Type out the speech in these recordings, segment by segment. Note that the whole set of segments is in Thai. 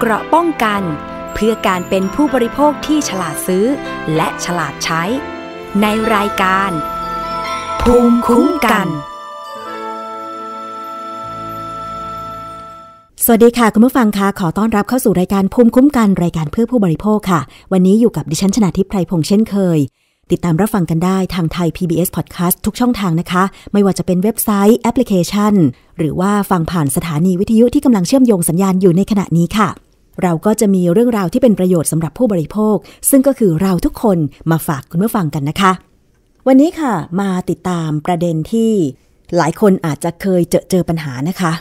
เกราะป้องกัน เพื่อการเป็นผู้บริโภคที่ฉลาดซื้อ และฉลาดใช้ ในรายการ ภูมิคุ้มกัน สวัสดีค่ะคุณผู้ฟังคะขอต้อนรับเข้าสู่รายการภูมิคุ้มกันรายการเพื่อผู้บริโภคค่ะ วันนี้อยู่กับดิฉันชนาทิพไพรพงษ์เช่นเคย ติดตามรับฟังกันได้ทางไทย PBS Podcast ทุกช่องทางนะคะ ไม่ว่าจะเป็นเว็บไซต์แอปพลิเคชัน หรือว่าฟังผ่านสถานีวิทยุที่กำลังเชื่อมโยงสัญญาณอยู่ในขณะนี้ค่ะเราก็จะมีเรื่องราวที่เป็นประโยชน์สำหรับผู้บริโภค ซึ่งก็คือเราทุกคนมาฝากคุณผู้ฟังกันนะคะ วันนี้ค่ะ มาติดตามประเด็นที่หลายคนอาจจะเคยเจอเจอปัญหานะคะ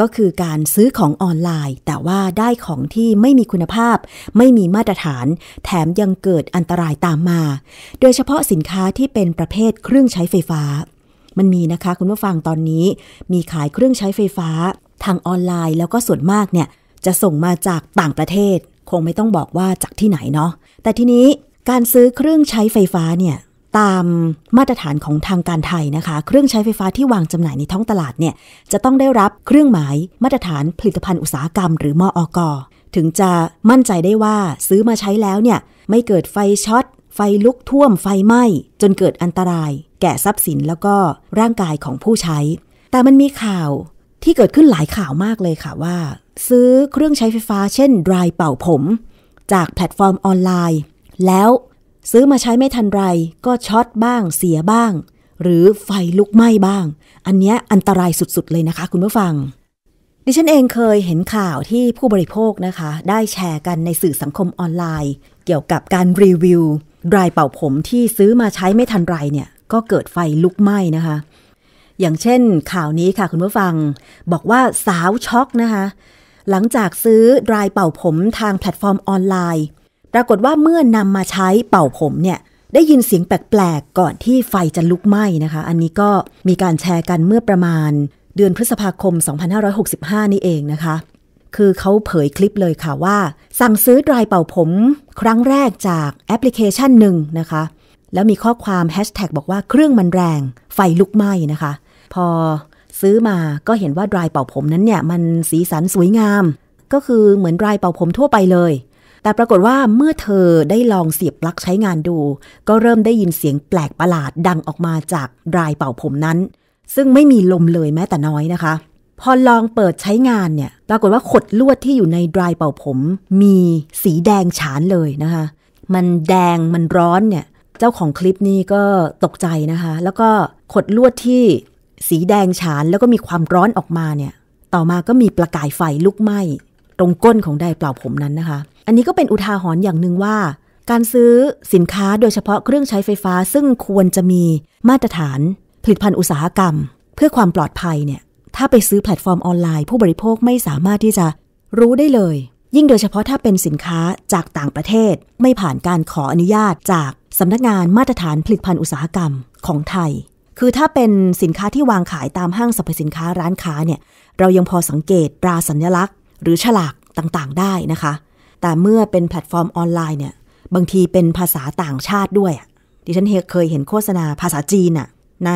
ก็คือการซื้อของออนไลน์ แต่ว่าได้ของที่ไม่มีคุณภาพ ไม่มีมาตรฐาน แถมยังเกิดอันตรายตามมา โดยเฉพาะสินค้าที่เป็นประเภทเครื่องใช้ไฟฟ้า มันมีนะคะคุณผู้ฟังตอนนี้มีขายเครื่องใช้ไฟฟ้า ทางออนไลน์แล้วก็ส่วนมากเนี่ยจะส่งมาจากต่างประเทศ คงไม่ต้องบอกว่าจากที่ไหน เนาะแต่ทีนี้การซื้อเครื่องใช้ไฟฟ้าเนี่ย ตามมาตรฐานของทางการไทยนะคะ เครื่องใช้ไฟฟ้าที่วางจำหน่ายในท้องตลาดเนี่ย จะต้องได้รับเครื่องหมายมาตรฐานผลิตภัณฑ์อุตสาหกรรมหรือมออกถึงจะมั่นใจได้ว่าซื้อมาใช้แล้วเนี่ยไม่เกิดไฟช็อต ไฟลุกท่วมไฟไหม้จนเกิดอันตราย แก่ทรัพย์สินแล้วก็ร่างกายของผู้ใช้ แต่มันมีข่าวที่เกิดขึ้นหลายข่าวมากเลยค่ะว่า ซื้อเครื่องใช้ไฟฟ้า เช่นดรายเป่าผม จากแพลตฟอร์มออนไลน์ แล้วซื้อมาใช้ไม่ทันไรก็ช็อตบ้างเสียบ้าง หรือไฟลุกไหม้บ้าง อันนี้อันตรายสุดๆ เลยนะคะคุณผู้ฟัง ดิฉันเองเคยเห็นข่าวที่ผู้บริโภคนะคะ ได้แชร์กันในสื่อสังคมออนไลน์ เกี่ยวกับการรีวิวดรายเป่าผมที่ซื้อมาใช้ไม่ทันไรเนี่ย ก็เกิดไฟลุกไหม้นะคะอย่างเช่นข่าวนี้ค่ะคุณผู้ฟัง บอกว่าสาวช็อกนะคะ หลังจากซื้อดรายเป่าผมทางแพลตฟอร์มออนไลน์ ปรากฏว่าเมื่อนำมาใช้เป่าผมเนี่ย ได้ยินเสียงแปลกๆก่อนที่ไฟจะลุกไหม้นะคะ อันนี้ก็มีการแชร์กันเมื่อประมาณ เดือนพฤษภาคม 2565 นี่เองนะคะ คือเขาเผยคลิปเลยค่ะว่า สั่งซื้อดรายเป่าผม ครั้งแรกจากแอปพลิเคชันหนึ่งนะคะ แล้วมีข้อความแฮชแท็กบอกว่าเครื่องมันแรงไฟลุกไหม้นะคะพอซื้อมา ก็เห็นว่าดรายเป่าผมนั้นเนี่ย มันสีสันสวยงาม ก็คือเหมือนดรายเป่าผมทั่วไปเลย แต่ปรากฏว่าเมื่อเธอได้ลองเสียบปลั๊กใช้งานดู ก็เริ่มได้ยินเสียงแปลกประหลาดดังออกมาจากดรายเป่าผมนั้น ซึ่งไม่มีลมเลยแม้แต่น้อยนะคะ พอลองเปิดใช้งานเนี่ย ปรากฏว่าขดลวดที่อยู่ในดรายเป่าผม มีสีแดงฉานเลยนะคะ มันแดง มันร้อนเนี่ย เจ้าของคลิปนี้ก็ตกใจนะคะ แล้วก็ขดลวดที่สีแดงฉานแล้วก็มีความร้อนออกมาเนี่ยต่อมาก็มีประกายไฟลุกไหม้ ตรงก้นของไดเปล่าผมนั้นนะคะ อันนี้ก็เป็นอุทาหรณ์อย่างหนึ่งว่า การซื้อสินค้าโดยเฉพาะเครื่องใช้ไฟฟ้า ซึ่งควรจะมีมาตรฐานผลิตภัณฑ์อุตสาหกรรม เพื่อความปลอดภัยเนี่ยถ้าไปซื้อแพลตฟอร์มออนไลน์ ผู้บริโภคไม่สามารถที่จะรู้ได้เลย ยิ่งโดยเฉพาะถ้าเป็นสินค้าจากต่างประเทศ ไม่ผ่านการขออนุญาตจากสำนักงานมาตรฐานผลิตภัณฑ์อุตสาหกรรมของไทยคือถ้าเป็นสินค้าที่วางขายตามห้างสรรพสินค้าร้านค้าเนี่ยเรายังพอสังเกตตราสัญลักษณ์ หรือฉลากต่างๆ ได้นะคะ แต่เมื่อเป็นแพลตฟอร์มออนไลน์เนี่ยบางทีเป็นภาษาต่างชาติด้วยดิฉันเคยเห็นโฆษณาภาษาจีนอะใน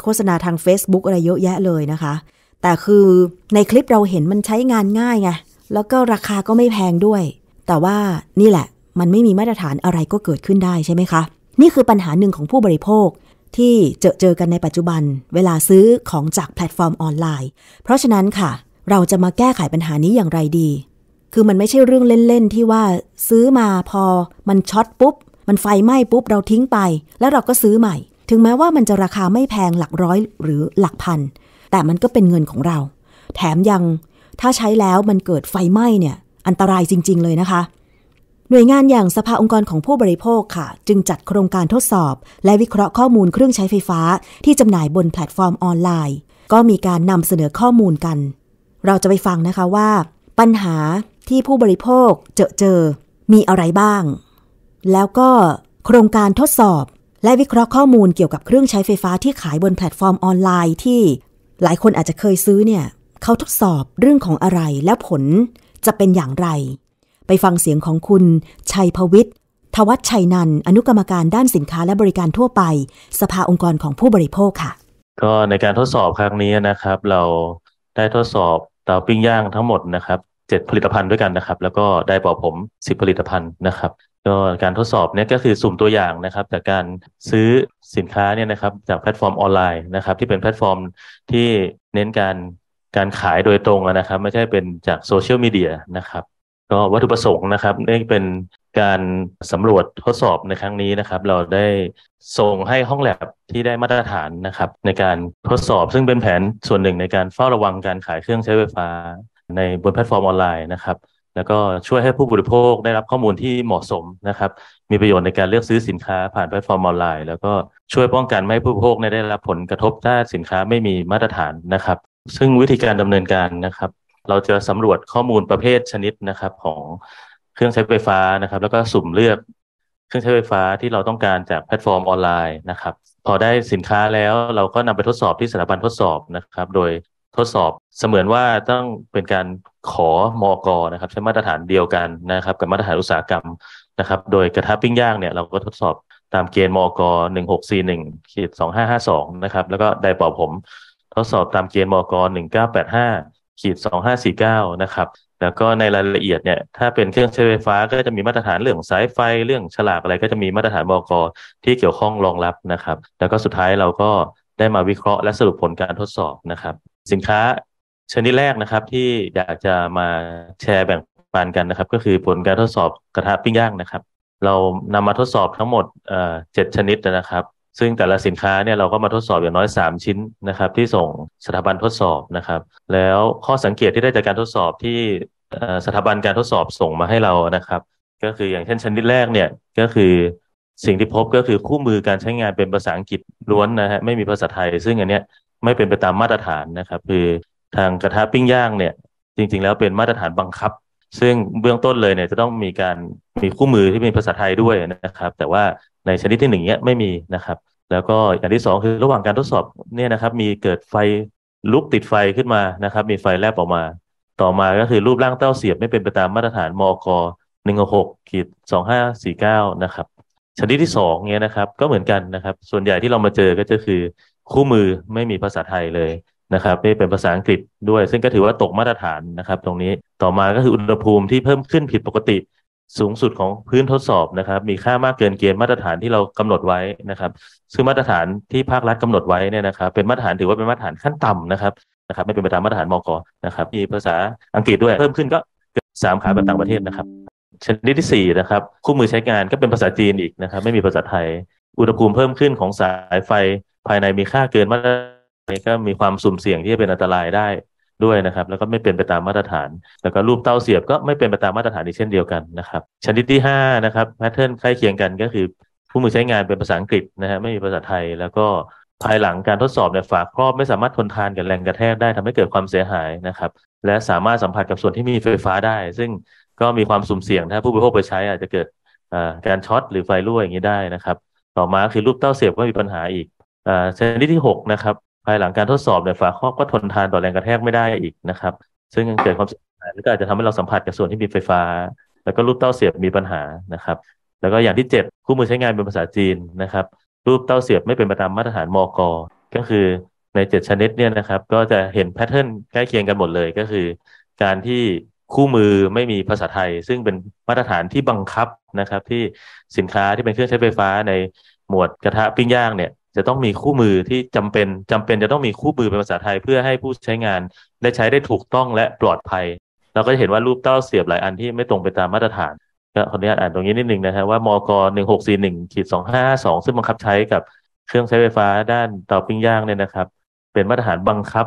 โฆษณาทาง Facebook อะไรเยอะแยะเลยนะคะ แต่คือในคลิปเราเห็นมันใช้งานง่ายไงแล้วก็ราคาก็ไม่แพงด้วย แต่ว่านี่แหละมันไม่มีมาตรฐานอะไรก็เกิดขึ้นได้ใช่ไหมคะนี่คือปัญหาหนึ่งของผู้บริโภคที่เจอเจอกันในปัจจุบัน เวลาซื้อของจากแพลตฟอร์มออนไลน์ เพราะฉะนั้นค่ะ เราจะมาแก้ไขปัญหานี้อย่างไรดี คือมันไม่ใช่เรื่องเล่นๆ ที่ว่าซื้อมาพอมันช็อตปุ๊บ มันไฟไหม้ปุ๊บ เราทิ้งไป แล้วเราก็ซื้อใหม่ ถึงแม้ว่ามันจะราคาไม่แพงหลักร้อยหรือหลักพัน แต่มันก็เป็นเงินของเรา แถมยัง ถ้าใช้แล้วมันเกิดไฟไหม้เนี่ยอันตรายจริง ๆ เลยนะคะหน่วยงานอย่างสภาองค์กรของผู้บริโภคค่ะ จึงจัดโครงการทดสอบ และวิเคราะห์ข้อมูลเครื่องใช้ไฟฟ้า ที่จำหน่ายบนแพลตฟอร์มออนไลน์ ก็มีการนำเสนอข้อมูลกัน เราจะไปฟังนะคะว่า ปัญหาที่ผู้บริโภคเจอเจอมีอะไรบ้าง แล้วก็โครงการทดสอบและวิเคราะห์ข้อมูลเกี่ยวกับเครื่องใช้ไฟฟ้าที่ขายบนแพลตฟอร์มออนไลน์ที่ หลายคนอาจจะเคยซื้อเนี่ยเขาทดสอบเรื่องของอะไรและผลจะเป็นอย่างไรไปฟังเสียงของคุณชัยพวิทย์ทวัชชัยนัน อนุกรรมการด้านสินค้าและบริการทั่วไป สภาองค์กรของผู้บริโภคค่ะ ก็ในการทดสอบครั้งนี้นะครับ เราได้ทดสอบเตาปิ้งย่างทั้งหมดนะครับเจ็ดผลิตภัณฑ์ด้วยกันนะครับ แล้วก็ได้ปอผมสิบผลิตภัณฑ์นะครับก็การทดสอบเนี่ยก็คือสุ่มตัวอย่างนะครับจากการซื้อสินค้าเนี่ยนะครับ จากแพลตฟอร์มออนไลน์นะครับ ที่เป็นแพลตฟอร์มที่เน้นการการขายโดยตรงนะครับ ไม่ใช่เป็นจากโซเชียลมีเดียนะครับก็วัตถุประสงค์นะครับนี่เป็นการสำรวจทดสอบในครั้งนี้นะครับ เราได้ส่งให้ห้องแลบที่ได้มาตรฐานนะครับ ในการทดสอบ ซึ่งเป็นแผนส่วนหนึ่งในการเฝ้าระวังการขายเครื่องใช้ไฟฟ้าในบนแพลตฟอร์มออนไลน์นะครับ แล้วก็ช่วยให้ผู้บริโภคได้รับข้อมูลที่เหมาะสมนะครับมีประโยชน์ในการเลือกซื้อสินค้าผ่านแพลตฟอร์มออนไลน์แล้วก็ช่วยป้องกันไม่ให้ผู้บริโภคได้รับผลกระทบถ้าสินค้าไม่มีมาตรฐานนะครับ ซึ่งวิธีการดำเนินการนะครับเราจะสำรวจข้อมูลประเภทชนิดนะครับของเครื่องใช้ไฟฟ้านะครับ แล้วก็สุ่มเลือกเครื่องใช้ไฟฟ้าที่เราต้องการจากแพลตฟอร์มออนไลน์นะครับ พอได้สินค้าแล้วเราก็นำไปทดสอบที่สถาบันทดสอบนะครับโดยทดสอบเสมือนว่าต้องเป็นการขอมอกอนะครับใช้มาตรฐานเดียวกันนะครับกับมาตรฐานอุตสาหกรรมนะครับโดยกระทะปิ้งย่างเนี่ยเราก็ทดสอบตามเกณฑ์มอกอหนึ่งหกสี่หนึ่งขีดสองห้าห้าสองนะครับแล้วก็ได้ปอบผมทดสอบตามเกณฑ์มอกอหนึ่งเก้าแปดห้าขีดสองห้าสี่เก้านะครับแล้วก็ในรายละเอียดเนี่ยถ้าเป็นเครื่องใช้ไฟฟ้าก็จะมีมาตรฐานเรื่องสายไฟเรื่องฉลากอะไรก็จะมีมาตรฐานบกที่เกี่ยวข้องรองรับนะครับ แล้วก็สุดท้ายเราก็ได้มาวิเคราะห์และสรุปผลการทดสอบนะครับ สินค้าชนิดแรกนะครับที่อยากจะมาแชร์แบ่งปันกันนะครับ ก็คือผลการทดสอบกระทะปิ้งย่างนะครับ เรานำมาทดสอบทั้งหมดเจ็ดชนิดนะครับซึ่งแต่ละสินค้าเนี่ยเราก็มาทดสอบอย่างน้อย 3 ชิ้นนะครับ ที่ส่งสถาบันทดสอบนะครับ แล้วข้อสังเกตที่ได้จากการทดสอบที่สถาบันการทดสอบส่งมาให้เรานะครับก็คืออย่างเช่นชนิดแรกเนี่ยก็คือสิ่งที่พบก็คือคู่มือการใช้งานเป็นภาษาอังกฤษล้วนนะฮะไม่มีภาษาไทย ซึ่งอันเนี้ยไม่เป็นไปตามมาตรฐานนะครับคือทางกระทะปิ้งย่างเนี่ยจริงๆ แล้วเป็นมาตรฐานบังคับซึ่งเบื้องต้นเลยเนี่ยจะต้องมีการมีคู่มือที่มีภาษาไทยด้วยนะครับ แต่ว่าในชนิดที่หนึ่งเนี้ยไม่มีนะครับ แล้วก็อย่างที่สองคือระหว่างการทดสอบเนี่ยนะครับ มีเกิดไฟลุกติดไฟขึ้นมานะครับ มีไฟแลบออกมา ต่อมาก็คือรูปร่างเต้าเสียบไม่เป็นไปตามมาตรฐานมอกหนึ่งหกขีดสองห้าสี่เก้านะครับ ชนิดที่สองเนี่ยนะครับ ก็เหมือนกันนะครับ ส่วนใหญ่ที่เรามาเจอก็จะคือคู่มือไม่มีภาษาไทยเลยนะครับนี่เป็นภาษาอังกฤษด้วยซึ่งก็ถือว่าตกมาตรฐานนะครับ ตรงนี้ต่อมาก็คืออุณหภูมิที่เพิ่มขึ้นผิดปกติสูงสุดของพื้นทดสอบนะครับ มีค่ามากเกินเกณฑ์มาตรฐานที่เรากำหนดไว้นะครับซึ่งมาตรฐานที่ภาครัฐกำหนดไว้เนี่ยนะครับ เป็นมาตรฐานถือว่าเป็นมาตรฐานขั้นต่ำนะครับนะครับไม่เป็นไปตามมาตรฐานมกนะครับมีภาษาอังกฤษด้วย เพิ่มขึ้นก็สามขาแบบต่างประเทศนะครับ ชนิดที่สี่นะครับคู่มือใช้งานก็เป็นภาษาจีนอีกนะครับ ไม่มีภาษาไทยอุณหภูมิเพิ่มขึ้นของสายไฟภายในมีค่าเกินมาตรนี้ก็มีความสุ่มเสี่ยงที่จะเป็นอันตรายได้ด้วยนะครับ แล้วก็ไม่เป็นไปตามมาตรฐาน แล้วก็รูปเต้าเสียบก็ไม่เป็นไปตามมาตรฐานอีกเช่นเดียวกันนะครับชนิดที่5นะครับแพทเทิร์นใกล้เคียงกันก็คือ ผู้มือใช้งานเป็นภาษาอังกฤษนะฮะไม่มีภาษาไทย แล้วก็ภายหลังการทดสอบเนี่ยฝาครอบไม่สามารถทนทานกับแรงกระแทกได้ ทำให้เกิดความเสียหายนะครับ และสามารถสัมผัสกับส่วนที่มีไฟฟ้าได้ซึ่งก็มีความสุ่มเสี่ยงถ้าผู้บริโภคไปใช้อาจจะเกิดการช็อตหรือไฟรั่วอย่างนี้ได้นะครับ ต่อมาคือรูปเต้าเสียบก็มีปัญหาอีกชนิดที่ 6 นะครับภายหลังการทดสอบเนี่ยฝาครอบก็ทนทานต่อแรงกระแทกไม่ได้อีกนะครับซึ่งเกิดความเสียหายแล้วก็อาจจะทำให้เราสัมผัสกับส่วนที่มีไฟฟ้า แล้วก็รูปเต้าเสียบมีปัญหานะครับ แล้วก็อย่างที่7คู่มือใช้งานเป็นภาษาจีนนะครับรูปเต้าเสียบไม่เป็นไปตามมาตรฐานมอกก็คือในเจ็ดชนิดเนี่ยนะครับก็จะเห็นแพทเทิร์นใกล้เคียงกันหมดเลยก็คือ การที่คู่มือไม่มีภาษาไทย ซึ่งเป็นมาตรฐานที่บังคับนะครับที่สินค้าที่เป็นเครื่องใช้ไฟฟ้าในหมวดกระทะปิ้งย่างเนี่ยจะต้องมีคู่มือที่จำเป็นจำเป็นจะต้องมีคู่มือเป็นภาษาไทยเพื่อให้ผู้ใช้งานได้ใช้ได้ถูกต้องและปลอดภัย เราก็จะเห็นว่ารูปเต้าเสียบหลายอันที่ไม่ตรงไปตามมาตรฐานก็ขออนุญาตอ่านตรงนี้นิดนึงนะครับว่ามกหนึ่งหกสี่หนึ่งขีดสองห้าสองซึ่งบังคับใช้กับเครื่องใช้ไฟฟ้าด้านเตาปิ้งย่างเนี่ยนะครับ เป็นมาตรฐานบังคับ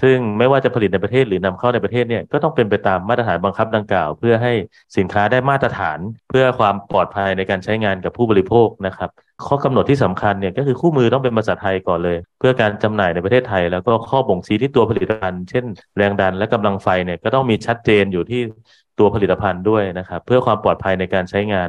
ซึ่งไม่ว่าจะผลิตในประเทศหรือนำเข้าในประเทศเนี่ยก็ต้องเป็นไปตามมาตรฐานบังคับดังกล่าว เพื่อให้สินค้าได้มาตรฐาน เพื่อความปลอดภัยในการใช้งานกับผู้บริโภคนะครับข้อกำหนดที่สำคัญเนี่ยก็คือคู่มือต้องเป็นภาษาไทยก่อนเลย เพื่อการจำหน่ายในประเทศไทย แล้วก็ข้อบ่งชี้ที่ตัวผลิตภัณฑ์เช่น แรงดันและกำลังไฟเนี่ยก็ต้องมีชัดเจนอยู่ที่ตัวผลิตภัณฑ์ด้วยนะครับเพื่อความปลอดภัยในการใช้งาน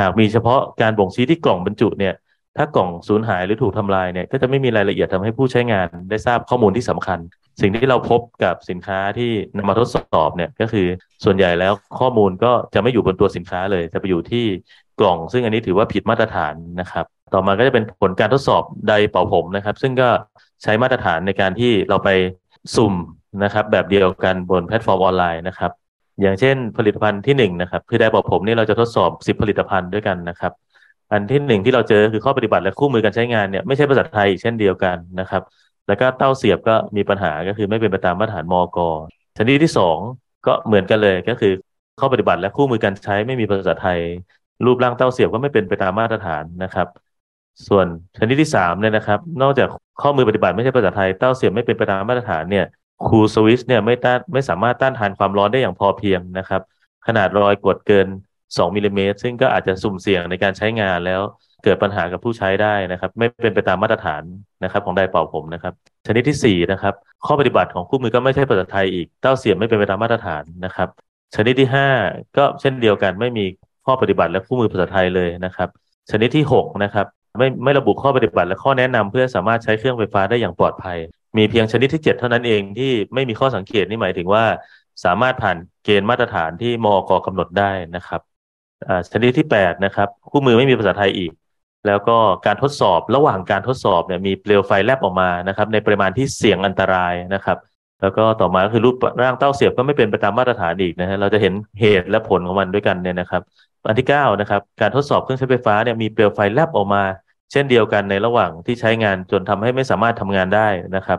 หากมีเฉพาะการบ่งชี้ที่กล่องบรรจุเนี่ยถ้ากล่องสูญหายหรือถูกทำลายเนี่ยก็จะไม่มีรายละเอียดทำให้ผู้ใช้งาน ได้ทราบข้อมูลที่สำคัญสิ่งที่เราพบกับสินค้าที่นำมาทดสอบเนี่ยก็คือส่วนใหญ่แล้วข้อมูลก็จะไม่อยู่บนตัวสินค้าเลย จะไปอยู่ที่กล่อง ซึ่งอันนี้ถือว่าผิดมาตรฐานนะครับ ต่อมาก็จะเป็นผลการทดสอบใดเป่าผมนะครับ ซึ่งก็ใช้มาตรฐานในการที่เราไปสุ่มนะครับ แบบเดียวกันบนแพลตฟอร์มออนไลน์นะครับ อย่างเช่นผลิตภัณฑ์ที่1นนะครับ คือได้ปอกผมนี่เราจะทดสอบ 10 ผลิตภัณฑ์ด้วยกันนะครับ อันที่หนึ่งที่เราเจอคือข้อปฏิบัติและคู่มือการใช้งานเนี่ยไม่ใช่ภาษาไทยเช่นเดียวกันนะครับแล้วก็เต้าเสียบก็มีปัญหาก็คือไม่เป็นไปตามมาตรฐานมอกอชนิดที่สองก็เหมือนกันเลยก็คือ ข้อปฏิบัติและคู่มือการใช้ไม่มีภาษาไทย รูปร่างเต้าเสียบก็ไม่เป็นไปตามมาตรฐานนะครับ ส่วนชนิดที่สามเนี่ยนะครับ นอกจากข้อมือปฏิบัติไม่ใช่ภาษาไทยเต้าเสียบไม่เป็นไปตามมาตรฐานเนี่ยครูสวิสเนี่ยไม่ต้านไม่สามารถต้านทานความร้อนได้อย่างพอเพียงนะครับ ขนาดรอยกดเกิน2มิลลิเมตรซึ่งก็อาจจะสุ่มเสี่ยงในการใช้งานแล้วเกิดปัญหากับผู้ใช้ได้นะครับไม่เป็นไปตามมาตรฐานนะครับ ของไดเป่าผมนะครับ ชนิดที่4นะครับ ข้อปฏิบัติของคู่มือก็ไม่ใช่ภาษาไทยอีกเต้าเสียมไม่เป็นไปตามมาตรฐานนะครับ ชนิดที่ 5 ก็เช่นเดียวกันไม่มีข้อปฏิบัติและคู่มือภาษาไทยเลยนะครับชนิดที่6นะครับ ไม่ไม่ระบุข้อปฏิบัติและข้อแนะนำเพื่อสามารถใช้เครื่องไฟฟ้าได้อย่างปลอดภัย มีเพียงชนิดที่ 7 เท่านั้นเองที่ไม่มีข้อสังเกตนี่หมายถึงว่าสามารถผ่านเกณฑ์มาตรฐานที่มอกกำหนดได้นะครับชนิดที่8นะครับคู่มือไม่มีภาษาไทยอีกแล้วก็การทดสอบระหว่างการทดสอบเนี่ยมีเปลวไฟแลบออกมานะครับ ในปริมาณที่เสี่ยงอันตรายนะครับ แล้วก็ต่อมาก็คือรูปร่างเต้าเสียบก็ไม่เป็นไปตามมาตรฐานอีกนะฮะเราจะเห็นเหตุและผลของมันด้วยกันเนี่ยนะครับอันที่9นะครับ การทดสอบเครื่องใช้ไฟฟ้าเนี่ยมีเปลวไฟแลบออกมา เช่นเดียวกันในระหว่างที่ใช้งานจนทำให้ไม่สามารถทำงานได้นะครับ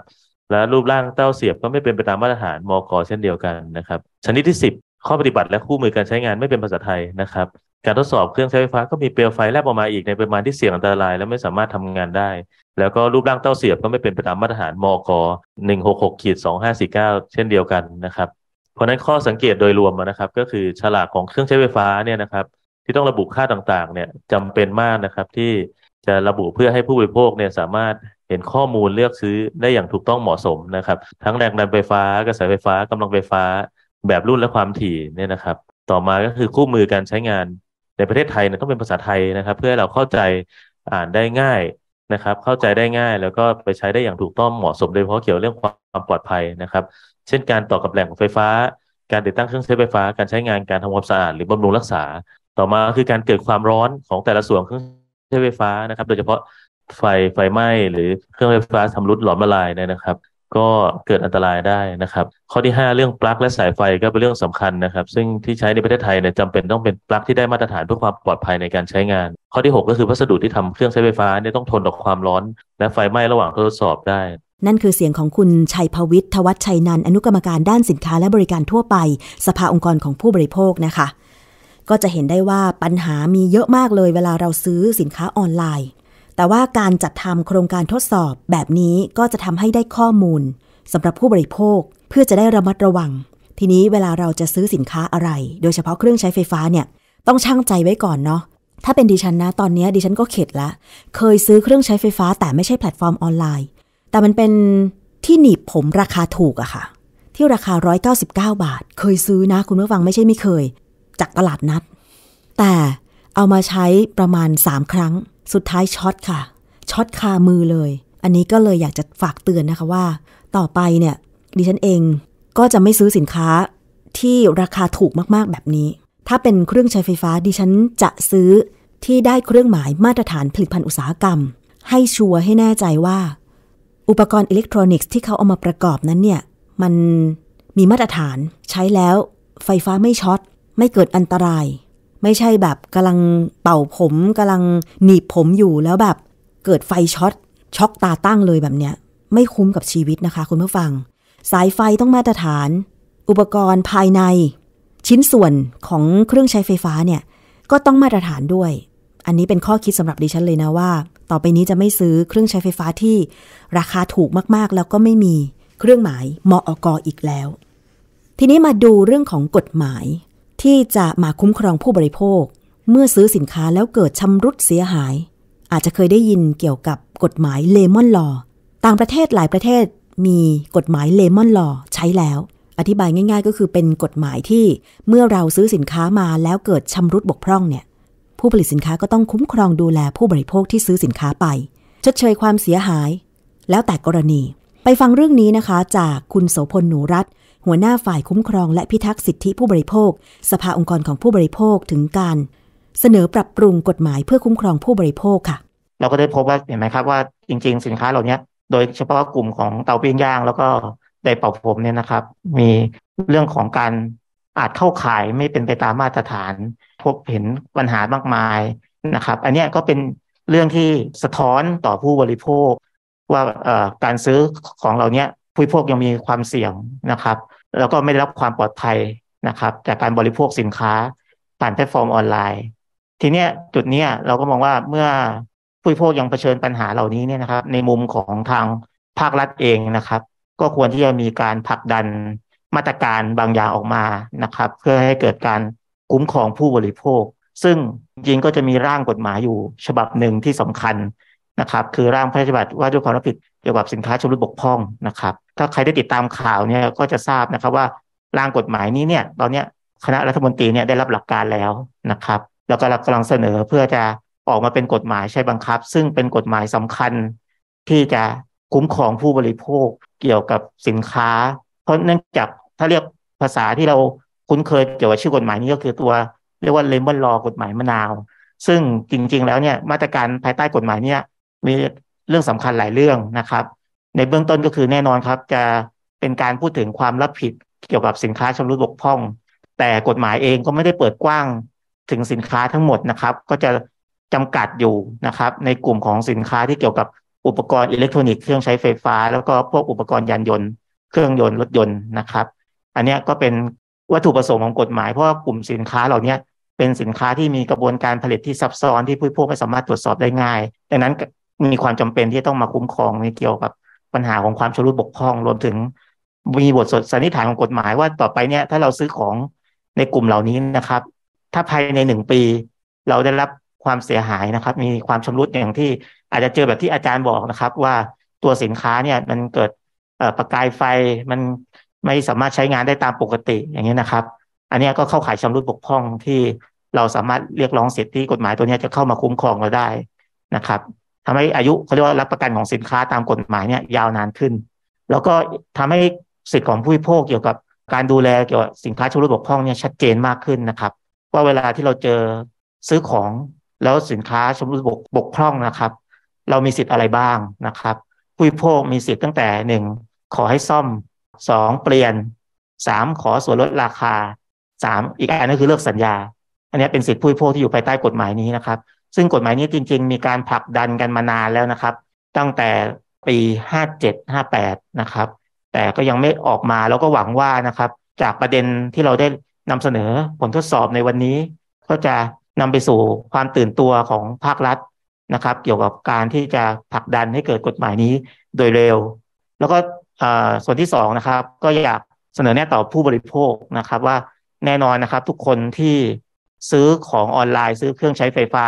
และรูปร่างเต้าเสียบก็ไม่เป็นไปตามมาตรฐานมอกเช่นเดียวกันนะครับ ชนิดที่ 10 ข้อปฏิบัติและคู่มือการใช้งานไม่เป็นภาษาไทยนะครับการทดสอบเครื่องใช้ไฟฟ้าก็มีเปลวไฟแลบออกมาอีกในปริมาณที่เสี่ยงอันตราย และไม่สามารถทำงานได้ แล้วก็รูปร่างเต้าเสียบก็ไม่เป็นไปตามมาตรฐานมกหนึ่งหกหกขีดสองห้าสี่เก้าเช่นเดียวกันนะครับ เพราะนั้นข้อสังเกตโดยรวมนะครับ ก็คือฉลากของเครื่องใช้ไฟฟ้าเนี่ยนะครับ ที่ต้องระบุค่าต่างๆ เนี่ยจำเป็นมากนะครับที่จะระบุเพื่อให้ผู้บริโภคเนี่ยสามารถเห็นข้อมูลเลือกซื้อได้อย่างถูกต้องเหมาะสมนะครับ ทั้งแรงดันไฟฟ้ากระแสไฟฟ้ากำลังไฟฟ้าแบบรุ่นและความถี่เนี่ยนะครับ ต่อมาก็คือคู่มือการใช้งานในประเทศไทยเนี่ยต้องเป็นภาษาไทยนะครับ เพื่อเราเข้าใจอ่านได้ง่ายนะครับ เข้าใจได้ง่ายแล้วก็ไปใช้ได้อย่างถูกต้องเหมาะสมโดยเฉพาะเกี่ยวเรื่องความปลอดภัยนะครับ เช่นการต่อกับแหล่งไฟฟ้าการติดตั้งเครื่องใช้ไฟฟ้าการใช้งานการทำความสะอาดหรือบำรุงรักษา ต่อมาคือการเกิดความร้อนของแต่ละส่วนเครื่องใช้ไฟฟ้านะครับ โดยเฉพาะไฟไฟไหม้หรือเครื่องไฟฟ้าทำรุดหลอมละลายนะครับก็เกิดอันตรายได้นะครับ ข้อที่ 5 เรื่องปลั๊กและสายไฟก็เป็นเรื่องสำคัญนะครับ ซึ่งที่ใช้ในประเทศไทยเนี่ยจำเป็นต้องเป็นปลั๊กที่ได้มาตรฐานเพื่อความปลอดภัยในการใช้งาน ข้อที่ 6 ก็คือวัสดุที่ทำเครื่องใช้ไฟฟ้าเนี่ยต้องทนต่อความร้อน และไฟไหม้ระหว่างทดสอบได้ นั่นคือเสียงของคุณชัยพวิทย์ทวัชชัยนัน อนุกรรมการด้านสินค้าและบริการทั่วไป สภาองค์กรของผู้บริโภคนะคะ ก็จะเห็นได้ว่าปัญหามีเยอะมากเลย เวลาเราซื้อสินค้าออนไลน์แต่ว่าการจัดทำโครงการทดสอบแบบนี้ก็จะทำให้ได้ข้อมูลสำหรับผู้บริโภคเพื่อจะได้ระมัดระวัง ทีนี้เวลาเราจะซื้อสินค้าอะไร โดยเฉพาะเครื่องใช้ไฟฟ้าเนี่ยต้องช่างใจไว้ก่อนเนาะถ้าเป็นดิฉันนะตอนนี้ดิฉันก็เข็ดละเคยซื้อเครื่องใช้ไฟฟ้า แต่ไม่ใช่แพลตฟอร์มออนไลน์ แต่มันเป็นที่หนีบผมราคาถูกอะค่ะ ที่ราคา 199 บาท เคยซื้อนะคุณเมื่อฟังไม่ใช่ไม่เคย จากตลาดนัด แต่เอามาใช้ประมาณ 3 ครั้งสุดท้ายช็อตค่ะช็อตคามือเลย อันนี้ก็เลยอยากจะฝากเตือนนะคะว่า ต่อไปเนี่ยดิฉันเองก็จะไม่ซื้อสินค้าที่ราคาถูกมากๆแบบนี้ ถ้าเป็นเครื่องใช้ไฟฟ้าดิฉันจะซื้อที่ได้เครื่องหมายมาตรฐานผลิตภัณฑ์อุตสาหกรรม ให้ชัวร์ให้แน่ใจว่า อุปกรณ์อิเล็กทรอนิกส์ที่เขาเอามาประกอบนั้นเนี่ย มันมีมาตรฐานใช้แล้วไฟฟ้าไม่ช็อตไม่เกิดอันตรายไม่ใช่แบบกำลังเป่าผมกำลังหนีบผมอยู่แล้วแบบ เกิดไฟช็อตช็อกตาตั้งเลยแบบเนี้ยไม่คุ้มกับชีวิตนะคะ คุณผู้ฟัง สายไฟต้องมาตรฐาน อุปกรณ์ภายใน ชิ้นส่วนของเครื่องใช้ไฟฟ้าเนี่ยก็ต้องมาตรฐานด้วย อันนี้เป็นข้อคิดสำหรับดิฉันเลยนะว่า ต่อไปนี้จะไม่ซื้อเครื่องใช้ไฟฟ้าที่ราคาถูกมากๆ แล้วก็ไม่มีเครื่องหมายมออกออีกแล้ว ทีนี้มาดูเรื่องของกฎหมายที่จะมาคุ้มครองผู้บริโภค เมื่อซื้อสินค้าแล้วเกิดชำรุดเสียหาย อาจจะเคยได้ยินเกี่ยวกับกฎหมายเลมอนลอ ต่างประเทศหลายประเทศมีกฎหมายเลมอนลอใช้แล้ว อธิบายง่าย ๆ ก็คือเป็นกฎหมายที่เมื่อเราซื้อสินค้ามาแล้วเกิดชำรุดบกพร่องเนี่ยผู้ผลิตสินค้าก็ต้องคุ้มครองดูแลผู้บริโภคที่ซื้อสินค้าไป ชดเชยความเสียหาย แล้วแต่กรณี ไปฟังเรื่องนี้นะคะ จากคุณโสพล หนูรัตหัวหน้าฝ่ายคุ้มครองและพิทักษ์สิทธิผู้บริโภค สภาองค์กรของผู้บริโภคถึงการเสนอปรับปรุงกฎหมายเพื่อคุ้มครองผู้บริโภคค่ะ เราก็ได้พบว่าเห็นไหมครับว่า จริงๆสินค้าเหล่านี้โดยเฉพาะกลุ่มของเตาปิ้งย่าง แล้วก็ไดเป่าผมเนี่ยนะครับ มีเรื่องของการอาจเข้าขายไม่เป็นไปตามมาตรฐาน พบเห็นปัญหามากมายนะครับ อันนี้ก็เป็นเรื่องที่สะท้อนต่อผู้บริโภคว่าการซื้อของเราเนี้ยผู้บริโภคยังมีความเสี่ยงนะครับแล้วก็ไม่ได้รับความปลอดภัยนะครับจากการบริโภคสินค้าผ่านแพลตฟอร์มออนไลน์ ทีเนี้ยจุดเนี้ยเราก็มองว่าเมื่อผู้บริโภคยังเผชิญปัญหาเหล่านี้เนี่ยนะครับ ในมุมของทางภาครัฐเองนะครับ ก็ควรที่จะมีการผลักดันมาตรการบางอย่างออกมานะครับ เพื่อให้เกิดการคุ้มครองผู้บริโภค ซึ่งจริงก็จะมีร่างกฎหมายอยู่ฉบับหนึ่งที่สำคัญนะครับ คือร่างพระราชบัญญัติว่าด้วยความรับผิดเกี่ยวกับสินค้าชมรุดบกพร่องนะครับถ้าใครได้ติดตามข่าวเนี่ยก็จะทราบนะครับว่าร่างกฎหมายนี้เนี่ย ตอนนี้คณะรัฐมนตรีเนี่ยได้รับหลักการแล้วนะครับ แล้วก็กำลังเสนอเพื่อจะออกมาเป็นกฎหมายใช้บังคับ ซึ่งเป็นกฎหมายสำคัญที่จะคุ้มครองผู้บริโภคเกี่ยวกับสินค้าเพราะเนื่องจากถ้าเรียกภาษาที่เราคุ้นเคยเกี่ยวกับชื่อกฎหมายนี้ก็คือตัว เรียกว่าเลมอนลอกฎหมายมะนาว ซึ่งจริงๆแล้วเนี่ยมาตรการภายใต้กฎหมายเนี่ยมีเรื่องสำคัญหลายเรื่องนะครับในเบื้องต้นก็คือแน่นอนครับจะเป็นการพูดถึงความรับผิดเกี่ยวกับสินค้าชำรุดบกพร่อง แต่กฎหมายเองก็ไม่ได้เปิดกว้างถึงสินค้าทั้งหมดนะครับ ก็จะจำกัดอยู่นะครับในกลุ่มของสินค้าที่เกี่ยวกับอุปกรณ์อิเล็กทรอนิกส์เครื่องใช้ไฟฟ้า แล้วก็พวกอุปกรณ์ยานยนต์ เครื่องยนต์รถยนต์นะครับ อันนี้ก็เป็นวัตถุประสงค์ของกฎหมายเพราะากลุ่มสินค้าเหล่านี้เป็นสินค้าที่มีกระบวนการผลิตที่ซับซ้อนที่ผู้พวกไม่สามารถตรวจสอบได้ง่าย ดังนั้นมีความจำเป็นที่ต้องมาคุ้มครองในเกี่ยวกับปัญหาของความชรุดบกพร่องรวมถึงมีบทสันนิษฐานของกฎหมายว่าต่อไปเนี่ยถ้าเราซื้อของในกลุ่มเหล่านี้นะครับ ถ้าภายในหนึ่งปี เราได้รับความเสียหายนะครับ มีความชำรุดอย่างที่อาจจะเจอแบบที่อาจารย์บอกนะครับ ว่าตัวสินค้าเนี่ยมันเกิดประกายไฟมันไม่สามารถใช้งานได้ตามปกติอย่างนี้นะครับ อันนี้ก็เข้าข่ายชำรุดบกพร่องที่เราสามารถเรียกร้องสิทธิกฎหมายตัวนี้จะเข้ามาคุ้มครองเราได้นะครับทำให้อายุเขาเรียกว่ารับประกันของสินค้าตามกฎหมายเนี่ยยาวนานขึ้น แล้วก็ทำให้สิทธิของผู้บริโภคเกี่ยวกับการดูแลเกี่ยวกับสินค้าชุรุบกพร่องเนี่ยชัดเจนมากขึ้นนะครับ ว่าเวลาที่เราเจอซื้อของแล้วสินค้าชุรุบกบกพร่องนะครับ เรามีสิทธิ์อะไรบ้างนะครับ ผู้บริโภคมีสิทธิ์ตั้งแต่หนึ่งขอให้ซ่อมสองเปลี่ยนสามขอส่วนลดราคาสามอีกอันนึงคือเลิกสัญญา อันนี้เป็นสิทธิผู้บริโภคที่อยู่ภายใต้กฎหมายนี้นะครับซึ่งกฎหมายนี้จริงๆ มีการผลักดันกันมานานแล้วนะครับ ตั้งแต่ปี 57-58นะครับ แต่ก็ยังไม่ออกมา แล้วก็หวังว่านะครับ จากประเด็นที่เราได้นำเสนอผลทดสอบในวันนี้ ก็จะนำไปสู่ความตื่นตัวของภาครัฐนะครับ เกี่ยวกับการที่จะผลักดันให้เกิดกฎหมายนี้โดยเร็ว แล้วก็ส่วนที่สองนะครับ ก็อยากเสนอแนะต่อผู้บริโภคนะครับว่าแน่นอนนะครับทุกคนที่ซื้อของออนไลน์ซื้อเครื่องใช้ไฟฟ้า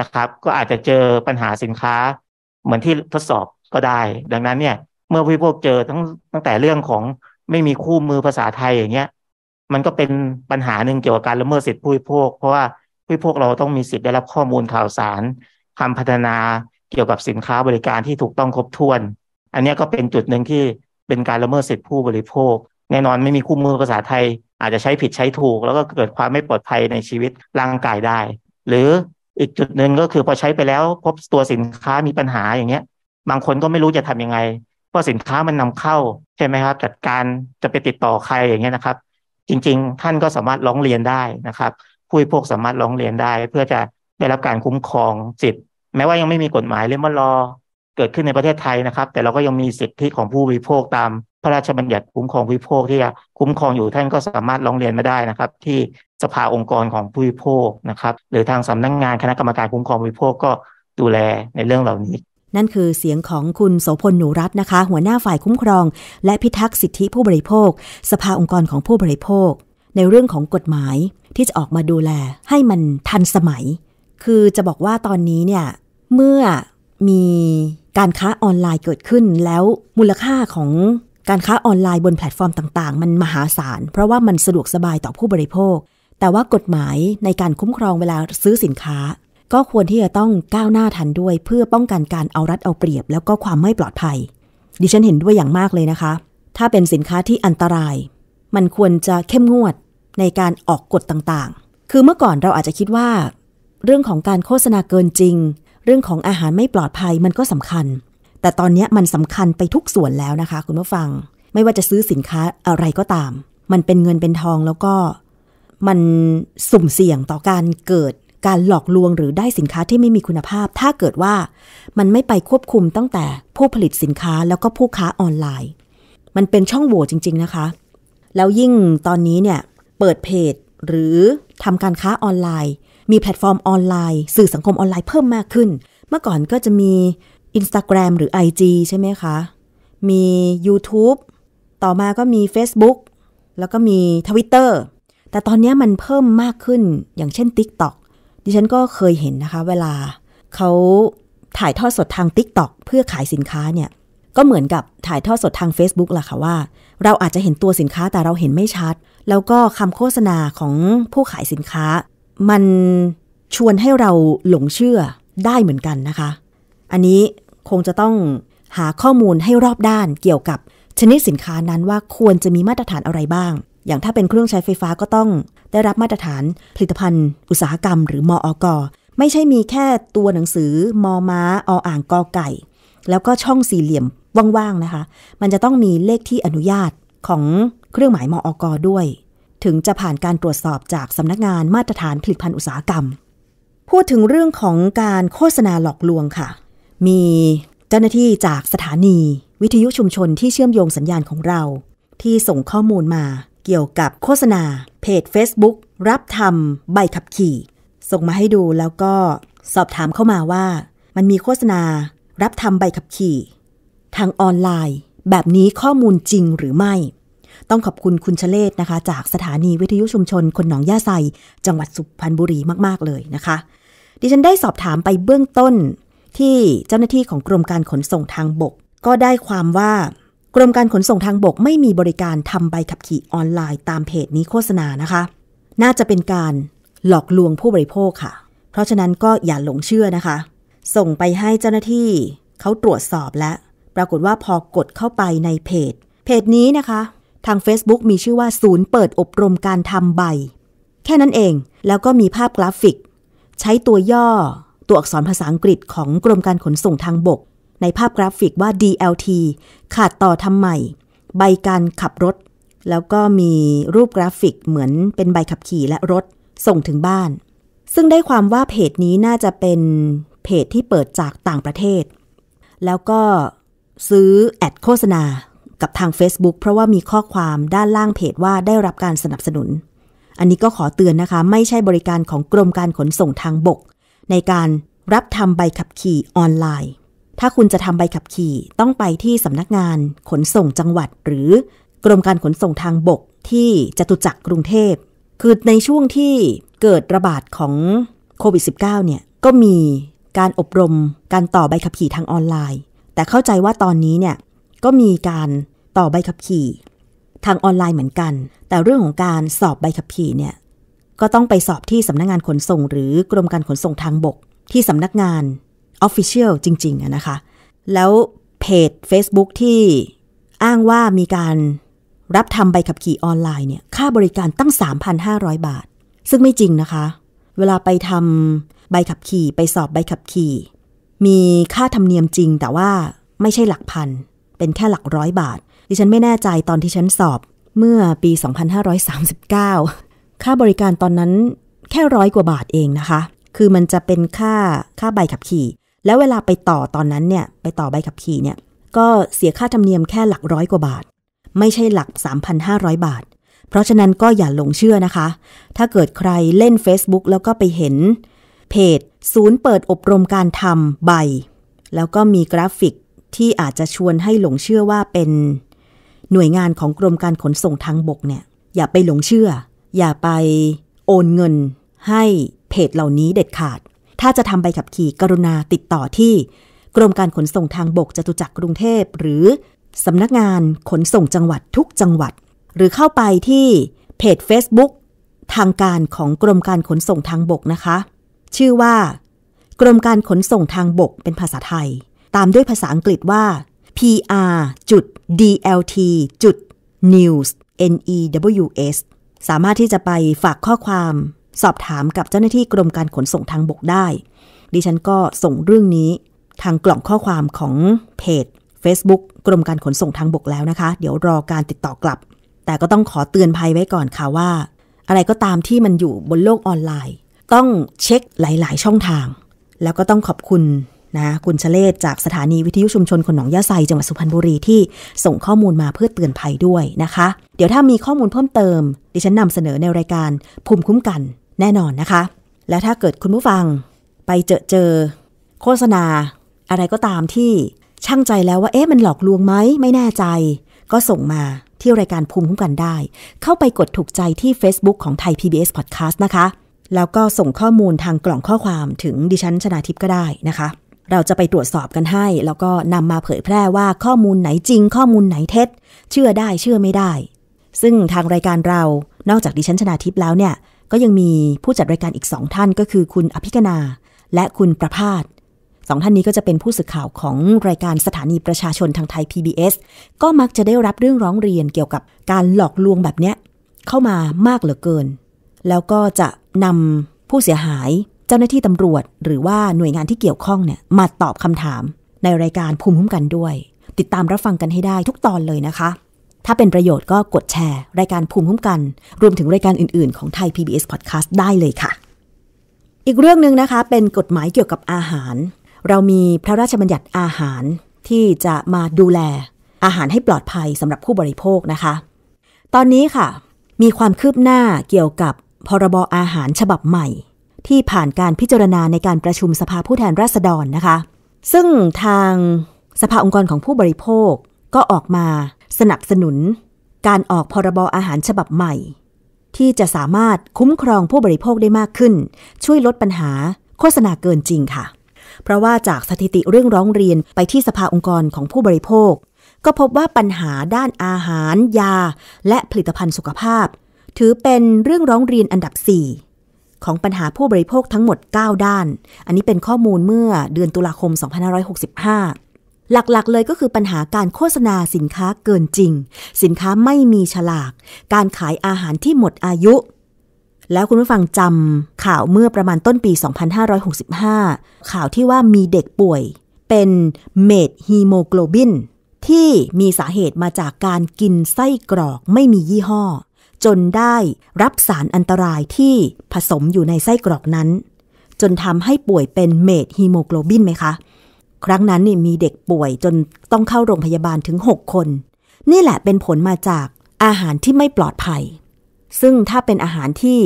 นะครับ ก็อาจจะเจอปัญหาสินค้า เหมือนที่ทดสอบก็ได้ ดังนั้นเนี่ย เมื่อผู้บริโภคเจอทั้งตั้งแต่เรื่องของไม่มีคู่มือภาษาไทยอย่างเงี้ย มันก็เป็นปัญหาหนึ่งเกี่ยวกับการละเมิดสิทธิผู้บริโภคเพราะว่าผู้บริโภคเราต้องมีสิทธิ์ได้รับข้อมูลข่าวสารคำพัฒนาเกี่ยวกับสินค้าบริการที่ถูกต้องครบถ้วน อันนี้ก็เป็นจุดหนึ่งที่เป็นการละเมิดสิทธิผู้บริโภค แน่นอนไม่มีคู่มือภาษาไทย อาจจะใช้ผิดใช้ถูก แล้วก็เกิดความไม่ปลอดภัยในชีวิตร่างกายได้ หรืออีกจุดหนึ่งก็คือพอใช้ไปแล้วพบตัวสินค้ามีปัญหาอย่างเงี้ย บางคนก็ไม่รู้จะทํำยังไงเพราะสินค้ามันนำเข้า ใช่ไหมครับ จัดการจะไปติดต่อใครอย่างเงี้ยนะครับ จริงๆท่านก็สามารถร้องเรียนได้นะครับผู้พวกสามารถร้องเรียนได้เพื่อจะได้รับการคุ้มครองสิทธิ์แม้ว่ายังไม่มีกฎหมายเรื่องมลอเกิดขึ้นในประเทศไทยนะครับ แต่เราก็ยังมีสิทธิของผู้บริโภคตามพระราชบัญญัติคุ้มครองผู้บริโภคที่จะคุ้มครองอยู่ท่านก็สามารถร้องเรียนมาได้นะครับ ที่สภาองค์กรของผู้บริโภคนะครับ หรือทางสำนักงงานคณะกรรมการคุ้มครองผู้บริโภคก็ดูแลในเรื่องเหล่านี้ นั่นคือเสียงของคุณโสพลหนูรัตน์นะคะ หัวหน้าฝ่ายคุ้มครอง และพิทักษ์สิทธิผู้บริโภค สภาองค์กรของผู้บริโภค ในเรื่องของกฎหมายที่จะออกมาดูแลให้มันทันสมัย คือจะบอกว่าตอนนี้เนี่ยเมื่อมีการค้าออนไลน์เกิดขึ้น แล้วมูลค่าของการค้าออนไลน์บนแพลตฟอร์มต่างๆ มันมหาศาลเพราะว่ามันสะดวกสบายต่อผู้บริโภค แต่ว่ากฎหมายในการคุ้มครองเวลาซื้อสินค้า ก็ควรที่จะต้องก้าวหน้าทันด้วย เพื่อป้องกันการเอารัดเอาเปรียบแล้วก็ความไม่ปลอดภัย ดิฉันเห็นด้วยอย่างมากเลยนะคะ ถ้าเป็นสินค้าที่อันตราย มันควรจะเข้มงวด ในการออกกฎต่างๆ คือเมื่อก่อนเราอาจจะคิดว่าเรื่องของการโฆษณาเกินจริง เรื่องของอาหารไม่ปลอดภัยมันก็สำคัญแต่ตอนนี้มันสำคัญไปทุกส่วนแล้วนะคะคุณผู้ฟังไม่ว่าจะซื้อสินค้าอะไรก็ตาม มันเป็นเงินเป็นทองแล้วก็มันสุ่มเสี่ยงต่อการเกิดการหลอกลวงหรือได้สินค้าที่ไม่มีคุณภาพ ถ้าเกิดว่ามันไม่ไปควบคุมตั้งแต่ผู้ผลิตสินค้าแล้วก็ผู้ค้าออนไลน์ มันเป็นช่องโหว่จริง ๆ นะคะ แล้วยิ่งตอนนี้เนี่ยเปิดเพจหรือทำการค้าออนไลน์ มีแพลตฟอร์มออนไลน์ สื่อสังคมออนไลน์เพิ่มมากขึ้น เมื่อก่อนก็จะมี Instagram หรือ IG ใช่ไหมคะ มี YouTube ต่อมาก็มี Facebook แล้วก็มี Twitter แต่ตอนนี้มันเพิ่มมากขึ้น อย่างเช่น TikTok ดิฉันก็เคยเห็นนะคะ เวลาเขาถ่ายทอดสดทาง TikTok เพื่อขายสินค้าเนี่ย ก็เหมือนกับถ่ายทอดสดทาง Facebook ล่ะค่ะว่า เราอาจจะเห็นตัวสินค้าแต่เราเห็นไม่ชัด แล้วก็คำโฆษณาของผู้ขายสินค้า มันชวนให้เราหลงเชื่อได้เหมือนกันนะคะอันนี้คงจะต้องหาข้อมูลให้รอบด้านเกี่ยวกับ ชนิดสินค้านั้นว่าควรจะมีมาตรฐานอะไรบ้าง อย่างถ้าเป็นเครื่องใช้ไฟฟ้าก็ต้อง ได้รับมาตรฐานผลิตภัณฑ์อุตสาหกรรมหรือมออกไม่ใช่มีแค่ตัวหนังสือมอม้าออ่างกอไก่ แล้วก็ช่องสี่เหลี่ยมว่างๆนะคะ มันจะต้องมีเลขที่อนุญาตของเครื่องหมายมออกด้วย ถึงจะผ่านการตรวจสอบจากสำนักงานมาตรฐานผลิตภัณฑ์อุตสาหกรรมพูดถึงเรื่องของการโฆษณาหลอกลวงค่ะมีเจ้าหน้าที่จากสถานีวิทยุชุมชนที่เชื่อมโยงสัญญาณของเรา ที่ส่งข้อมูลมาเกี่ยวกับโฆษณา เพจ Facebook รับทำใบขับขี่ ส่งมาให้ดูแล้วก็สอบถามเข้ามาว่า มันมีโฆษณารับทำใบขับขี่ ทางออนไลน์แบบนี้ข้อมูลจริงหรือไม่ ต้องขอบคุณคุณชเลศนะคะ จากสถานีวิทยุชุมชนคนหนองย่าไซจังหวัดสุพรรณบุรีมากๆเลยนะคะ ดิฉันได้สอบถามไปเบื้องต้นที่เจ้าหน้าที่ของกรมการขนส่งทางบก ก็ได้ความว่า กรมการขนส่งทางบกไม่มีบริการทำใบขับขี่ออนไลน์ตามเพจนี้โฆษณานะคะ น่าจะเป็นการหลอกลวงผู้บริโภคค่ะ เพราะฉะนั้นก็อย่าหลงเชื่อนะคะ ส่งไปให้เจ้าหน้าที่เขาตรวจสอบและปรากฏว่าพอกดเข้าไปในเพจ เพจนี้นะคะ ทาง Facebook มีชื่อว่าศูนย์เปิดอบรมการทำใบ แค่นั้นเองแล้วก็มีภาพกราฟิก ใช้ตัวย่อตัวอักษรภาษาอังกฤษของกรมการขนส่งทางบก ในภาพกราฟิกว่า DLT ขาดต่อทำใหม่ ใบการขับรถ แล้วก็มีรูปกราฟิกเหมือนเป็นใบขับขี่และรถส่งถึงบ้าน ซึ่งได้ความว่าเพจนี้น่าจะเป็นเพจที่เปิดจากต่างประเทศ แล้วก็ซื้อแอดโฆษณา กับทาง Facebook เพราะว่ามีข้อความด้านล่างเพจว่าได้รับการสนับสนุน อันนี้ก็ขอเตือนนะคะไม่ใช่บริการของกรมการขนส่งทางบกในการรับทำใบขับขี่ออนไลน์ ถ้าคุณจะทำใบขับขี่ต้องไปที่สำนักงานขนส่งจังหวัด หรือกรมการขนส่งทางบกที่จตุจักรกรุงเทพคือในช่วงที่เกิดระบาดของโควิด -19 เนี่ยก็มีการอบรมการต่อใบขับขี่ทางออนไลน์ แต่เข้าใจว่าตอนนี้เนี่ยก็มีการต่อใบขับขี่ทางออนไลน์เหมือนกัน แต่เรื่องของการสอบใบขับขี่เนี่ยก็ต้องไปสอบที่สำนักงงานขนส่งหรือกรมการขนส่งทางบกที่สำนักงาน Official จริงๆนะคะ แล้วเพจ Facebook ที่อ้างว่ามีการรับทำใบขับขี่ออนไลน์เนี่ยค่าบริการตั้ง 3,500 บาท ซึ่งไม่จริงนะคะ เวลาไปทำใบขับขี่ไปสอบใบขับขี่ มีค่าธรรมเนียมจริง แต่ว่าไม่ใช่หลักพัน เป็นแค่หลักร้อยบาทดิฉันไม่แน่ใจตอนที่ฉันสอบเมื่อปี 2539ค่าบริการตอนนั้นแค่ร้อยกว่าบาทเองนะคะ คือมันจะเป็นค่าค่าใบขับขี่ แล้วเวลาไปต่อตอนนั้นเนี่ย ไปต่อใบขับขี่เนี่ย ก็เสียค่าธรรมเนียมแค่หลักร้อยกว่าบาท ไม่ใช่หลัก 3,500 บาท เพราะฉะนั้นก็อย่าหลงเชื่อนะคะ ถ้าเกิดใครเล่น Facebook แล้วก็ไปเห็นเพจศูนย์เปิดอบรมการทำใบ แล้วก็มีกราฟิกที่อาจจะชวนให้หลงเชื่อว่าเป็นหน่วยงานของกรมการขนส่งทางบกเนี่ย อย่าไปหลงเชื่ออย่าไปโอนเงินให้เพจเหล่านี้เด็ดขาด ถ้าจะทำใบขับขี่กรุณาติดต่อที่ กรมการขนส่งทางบกจตุจักรกรุงเทพหรือสำนักงานขนส่งจังหวัดทุกจังหวัด หรือเข้าไปที่เพจ Facebook ทางการของกรมการขนส่งทางบกนะคะ ชื่อว่า กรมการขนส่งทางบกเป็นภาษาไทย ตามด้วยภาษาอังกฤษว่า pr.dlt.news n e w s สามารถที่จะไปฝากข้อความสอบถามกับเจ้าหน้าที่กรมการขนส่งทางบกได้ ดิฉันก็ส่งเรื่องนี้ทางกล่องข้อความของเพจ Facebook กรมการขนส่งทางบกแล้วนะคะ เดี๋ยวรอการติดต่อกลับ แต่ก็ต้องขอเตือนภัยไว้ก่อนค่ะว่า อะไรก็ตามที่มันอยู่บนโลกออนไลน์ ต้องเช็คหลายๆ ช่องทาง แล้วก็ต้องขอบคุณนะคุณชเลศจากสถานีวิทยุชุมชนคนหนองยาไซจังหวัดสุพรรณบุรีที่ส่งข้อมูลมาเพื่อเตือนภัยด้วยนะคะ เดี๋ยวถ้ามีข้อมูลเพิ่มเติม ดิฉันนำเสนอในรายการภูมิคุ้มกันแน่นอนนะคะ และถ้าเกิดคุณผู้ฟังไปเจอเจอโฆษณาอะไรก็ตามที่ช่างใจแล้วว่าเอ๊ะมันหลอกลวงไหม ไม่แน่ใจ ก็ส่งมาที่รายการภูมิคุ้มกันได้ เข้าไปกดถูกใจที่ Facebook ของไทย PBS Podcast นะคะแล้วก็ส่งข้อมูลทางกล่องข้อความถึงดิฉันชนาทิพย์ก็ได้นะคะเราจะไปตรวจสอบกันให้ แล้วก็นำมาเผยแพร่ว่าข้อมูลไหนจริง ข้อมูลไหนเท็จ เชื่อได้เชื่อไม่ได้ ซึ่งทางรายการเรานอกจากดิฉันชนาทิพย์แล้วเนี่ย ก็ยังมีผู้จัดรายการอีกสองท่าน ก็คือคุณอภิกนา และคุณประพาสสองท่านนี้ก็จะเป็นผู้สื่อข่าวของรายการสถานีประชาชนทางไทย PBS ก็มักจะได้รับเรื่องร้องเรียนเกี่ยวกับการหลอกลวงแบบเนี้ยเข้ามามากเหลือเกิน แล้วก็จะนำผู้เสียหายเจ้าหน้าที่ตำรวจหรือว่าหน่วยงานที่เกี่ยวข้องเนี่ยมาตอบคำถาม ในรายการภูมิคุ้มกันด้วย ติดตามรับฟังกันให้ได้ทุกตอนเลยนะคะ ถ้าเป็นประโยชน์ก็กดแชร์ รายการภูมิคุ้มกัน รวมถึงรายการอื่นๆ ของไทย PBS Podcast ได้เลยค่ะ อีกเรื่องหนึ่งนะคะ เป็นกฎหมายเกี่ยวกับอาหาร เรามีพระราชบัญญัติอาหารที่จะมาดูแลอาหารให้ปลอดภัยสำหรับผู้บริโภคนะคะ ตอนนี้ค่ะ มีความคืบหน้าเกี่ยวกับพรบอาหารฉบับใหม่ที่ผ่านการพิจารณาในการประชุมสภาผู้แทนราษฎรนะคะ ซึ่งทางสภาองค์กรของผู้บริโภคก็ออกมาสนับสนุน การออกพรบอาหารฉบับใหม่ ที่จะสามารถคุ้มครองผู้บริโภคได้มากขึ้น ช่วยลดปัญหาโฆษณาเกินจริงค่ะ เพราะว่าจากสถิติเรื่องร้องเรียนไปที่สภาองค์กรของผู้บริโภค ก็พบว่าปัญหาด้านอาหาร ยา และผลิตภัณฑ์สุขภาพ ถือเป็นเรื่องร้องเรียนอันดับ4ของปัญหาผู้บริโภคทั้งหมด 9 ด้าน อันนี้เป็นข้อมูลเมื่อเดือนตุลาคม 2565 หลักๆ เลยก็คือปัญหาการโฆษณาสินค้าเกินจริง สินค้าไม่มีฉลาก การขายอาหารที่หมดอายุ แล้วคุณผู้ฟังจำข่าวเมื่อประมาณต้นปี 2565 ข่าวที่ว่ามีเด็กป่วย เป็นเมดฮีโมโกลบินที่มีสาเหตุมาจากการกินไส้กรอก ไม่มียี่ห้อจนได้รับสารอันตรายที่ผสมอยู่ในไส้กรอกนั้น จนทำให้ป่วยเป็นเมดฮีโมโกลบินไหมคะ ครั้งนั้นนี่มีเด็กป่วยจนต้องเข้าโรงพยาบาลถึง 6 คน นี่แหละเป็นผลมาจากอาหารที่ไม่ปลอดภัย ซึ่งถ้าเป็นอาหารที่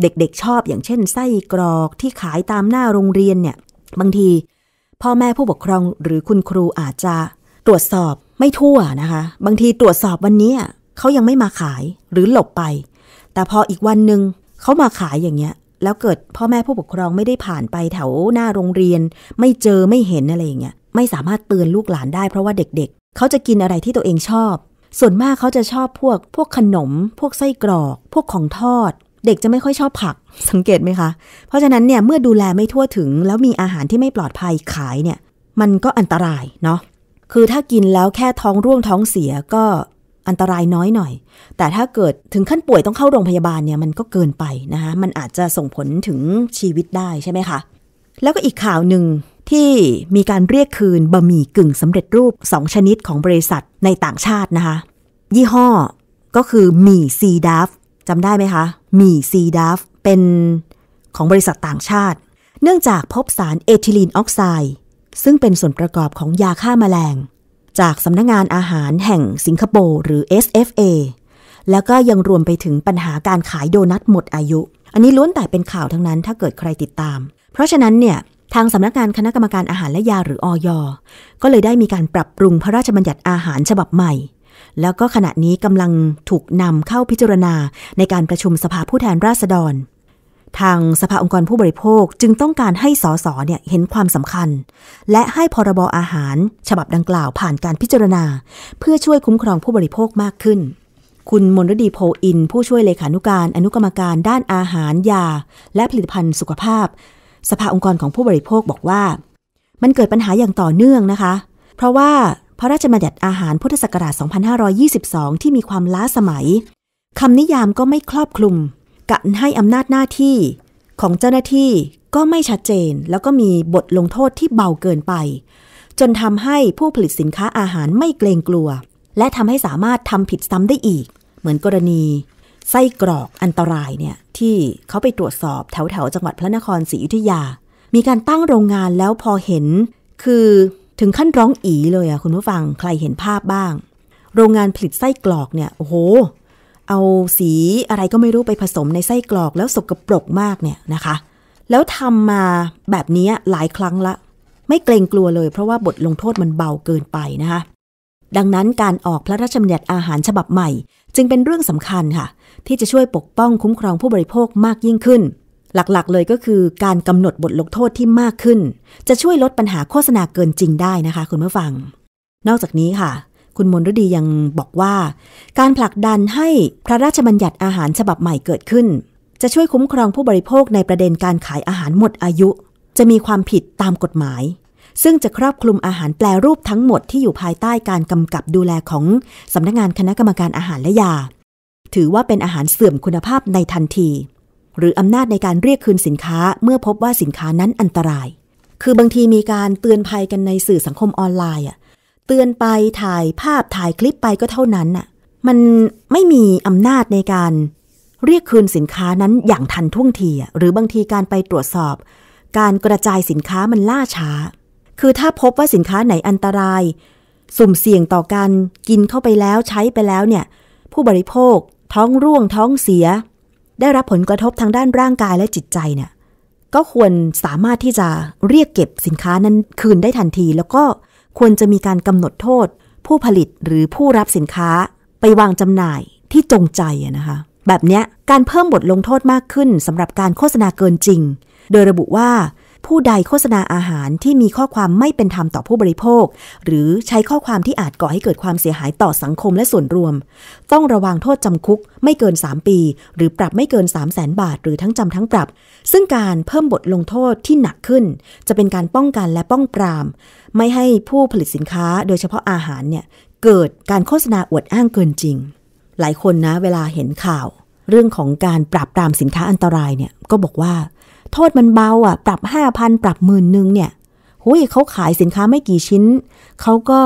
เด็กๆชอบอย่างเช่นไส้กรอกที่ขายตามหน้าโรงเรียนเนี่ย บางที พ่อแม่ผู้ปกครองหรือคุณครูอาจจะตรวจสอบไม่ทั่วนะคะ บางทีตรวจสอบวันนี้เขายังไม่มาขายหรือหลบไป แต่พออีกวันหนึ่งเขามาขายอย่างเงี้ย แล้วเกิดพ่อแม่ผู้ปกครองไม่ได้ผ่านไปแถวหน้าโรงเรียน ไม่เจอไม่เห็นอะไรอย่างเงี้ยไม่สามารถเตือนลูกหลานได้ เพราะว่าเด็กๆเเขาจะกินอะไรที่ตัวเองชอบ ส่วนมากเขาจะชอบพวก พวกขนม พวกไส้กรอก พวกของทอด เด็กจะไม่ค่อยชอบผัก สังเกตไหมคะเพราะฉะนั้นเนี่ยเมื่อดูแลไม่ทั่วถึง แล้วมีอาหารที่ไม่ปลอดภัยขายเนี่ย มันก็อันตรายเนาะคือถ้ากินแล้วแค่ท้องร่วงท้องเสียก็อันตรายน้อยหน่อย แต่ถ้าเกิดถึงขั้นป่วยต้องเข้าโรงพยาบาลเนี่ย มันก็เกินไปนะคะมันอาจจะส่งผลถึงชีวิตได้ใช่ไหมคะ แล้วก็อีกข่าวหนึ่งที่มีการเรียกคืนบะหมี่กึ่งสำเร็จรูป 2 ชนิดของบริษัทในต่างชาตินะคะ ยี่ห้อก็คือหมี่ซีดาฟจำได้ไหมคะ หมี่ซีดาฟเป็นของบริษัทต่างชาติ เนื่องจากพบสารเอทิลีนออกไซด์ซึ่งเป็นส่วนประกอบของยาฆ่ามาแมลงจากสำนักงงานอาหารแห่งสิงคโปร์หรือ SFA แล้วก็ยังรวมไปถึงปัญหาการขายโดนัทหมดอายุ อันนี้ล้วนแต่เป็นข่าวทั้งนั้นถ้าเกิดใครติดตาม เพราะฉะนั้นเนี่ยทางสำนักงานคณะกรรมการอาหารและยาหรืออย ก็เลยได้มีการปรับปรุงพระราชบัญญัติอาหารฉบับใหม่ แล้วก็ขณะนี้กำลังถูกนำเข้าพิจารณาในการประชุมสภาผู้แทนราษฎรทางสภาองค์กรผู้บริโภคจึงต้องการให้สสเนี่ยเห็นความสำคัญ และให้พรบอาหาร ฉบับดังกล่าวผ่านการพิจารณา เพื่อช่วยคุ้มครองผู้บริโภคมากขึ้น คุณมนรดีโพอินผู้ช่วยเลขานุการอนุกรรมการด้านอาหารยาและผลิตภัณฑ์สุขภาพ สภาองค์กรของผู้บริโภคบอกว่า มันเกิดปัญหาอย่างต่อเนื่องนะคะ เพราะว่าพระราชบัญญัติอาหารพุทธศักราช 2522 ที่มีความล้าสมัยคำนิยามก็ไม่ครอบคลุมการให้อำนาจหน้าที่ของเจ้าหน้าที่ก็ไม่ชัดเจน แล้วก็มีบทลงโทษที่เบาเกินไป จนทำให้ผู้ผลิตสินค้าอาหารไม่เกรงกลัว และทำให้สามารถทำผิดซ้ำได้อีก เหมือนกรณี ไส้กรอกอันตรายเนี่ย ที่เขาไปตรวจสอบแถวแถวจังหวัดพระนครศรีอยุธยา มีการตั้งโรงงานแล้วพอเห็น คือถึงขั้นร้องอีเลยอะคุณผู้ฟังใครเห็นภาพบ้าง โรงงานผลิตไส้กรอกเนี่ยโอ้โหเอาสีอะไรก็ไม่รู้ไปผสมในไส้กรอกแล้วสกปรกมากเนี่ยนะคะ แล้วทำมาแบบนี้หลายครั้งละ ไม่เกรงกลัวเลยเพราะว่าบทลงโทษมันเบาเกินไปนะคะ ดังนั้นการออกพระราชบัญญัติอาหารฉบับใหม่ จึงเป็นเรื่องสำคัญค่ะ ที่จะช่วยปกป้องคุ้มครองผู้บริโภคมากยิ่งขึ้น หลักๆเลยก็คือการกำหนดบทลงโทษที่มากขึ้น จะช่วยลดปัญหาโฆษณาเกินจริงได้นะคะ คุณผู้ฟัง นอกจากนี้ค่ะคุณมนฤดียังบอกว่า การผลักดันให้พระราชบัญญัติอาหารฉบับใหม่เกิดขึ้น จะช่วยคุ้มครองผู้บริโภคในประเด็นการขายอาหารหมดอายุ จะมีความผิดตามกฎหมาย ซึ่งจะครอบคลุมอาหารแปลรูปทั้งหมดที่อยู่ภายใต้การกำกับดูแลของสำนักงงานคณะกรรมการอาหารและยา ถือว่าเป็นอาหารเสื่อมคุณภาพในทันที หรืออำนาจในการเรียกคืนสินค้า เมื่อพบว่าสินค้านั้นอันตราย คือบางทีมีการเตือนภัยกันในสื่อสังคมออนไลน์อ่ะเตือนไปถ่ายภาพถ่ายคลิปไปก็เท่านั้นน่ะมันไม่มีอำนาจในการเรียกคืนสินค้านั้นอย่างทันท่วงทีหรือบางทีการไปตรวจสอบ การกระจายสินค้ามันล่าช้า คือถ้าพบว่าสินค้าไหนอันตราย สุ่มเสี่ยงต่อการกินเข้าไปแล้วใช้ไปแล้วเนี่ยผู้บริโภคท้องร่วงท้องเสีย ได้รับผลกระทบทางด้านร่างกายและจิตใจเนี่ยก็ควรสามารถที่จะเรียกเก็บสินค้านั้นคืนได้ทันทีแล้วก็ควรจะมีการกำหนดโทษ ผู้ผลิตหรือผู้รับสินค้า ไปวางจำหน่ายที่จงใจนะคะแบบนี้การเพิ่มบทลงโทษมากขึ้น สำหรับการโฆษณาเกินจริง โดยระบุว่า ผู้ใดโฆษณาอาหารที่มีข้อความไม่เป็นธรรมต่อผู้บริโภค หรือใช้ข้อความที่อาจก่อให้เกิดความเสียหายต่อสังคมและส่วนรวม ต้องระวังโทษจำคุก ไม่เกิน 3 ปี หรือปรับไม่เกิน 3 0 0แสนบาทหรือทั้งจำทั้งปรับซึ่งการเพิ่มบทลงโทษที่หนักขึ้น จะเป็นการป้องกันและป้องปรามไม่ให้ผู้ผลิตสินค้าโดยเฉพาะอาหารเนี่ยเกิดการโฆษณาอวดอ้างเกินจริง หลายคนนะ เวลาเห็นข่าว เรื่องของการปรับปรามสินค้าอันตรายเนี่ยก็บอกว่า โทษมันเบาอ่ะ ปรับห้าพันปรับหมื่นหนึ่งเนี่ยหุยเขาขายสินค้าไม่กี่ชิ้น เขาก็